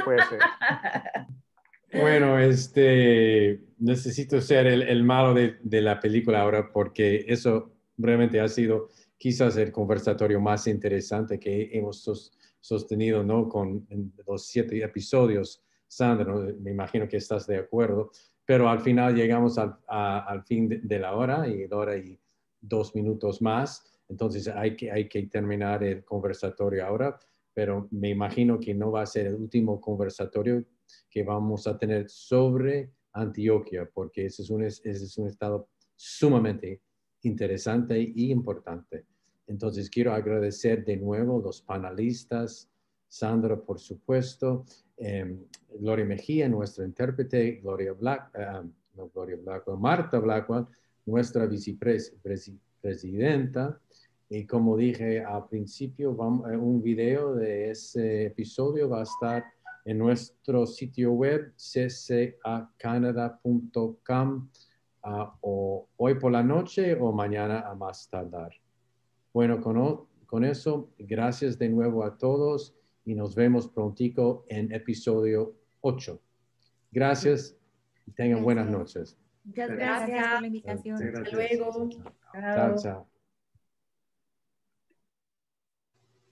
Bueno, este, necesito ser el, malo de, la película ahora porque eso realmente ha sido quizás el conversatorio más interesante que hemos sostenido ¿no? con los siete episodios. Sandra, me imagino que estás de acuerdo, pero al final llegamos al, fin de, la hora y y dos minutos más, entonces hay que, hay que terminar el conversatorio ahora, pero me imagino que no va a ser el último conversatorio que vamos a tener sobre Antioquia, porque ese es un, ese es un estado sumamente interesante y importante. Entonces quiero agradecer de nuevo los panelistas, Sandra, por supuesto, Gloria em, Mejía, nuestra intérprete, Gloria Black, ah, Marta Blackwell, nuestra vicepresidenta. Y como dije al principio, eh, un video de ese episodio va a estar en nuestro sitio web ccacanada.com ah, hoy por la noche o mañana a más tardar. Bueno, con, eso, gracias de nuevo a todos y nos vemos prontico en episodio 8. Gracias y tengan buenas noches. Muchas gracias, por la invitación. Hasta luego. chao. chao.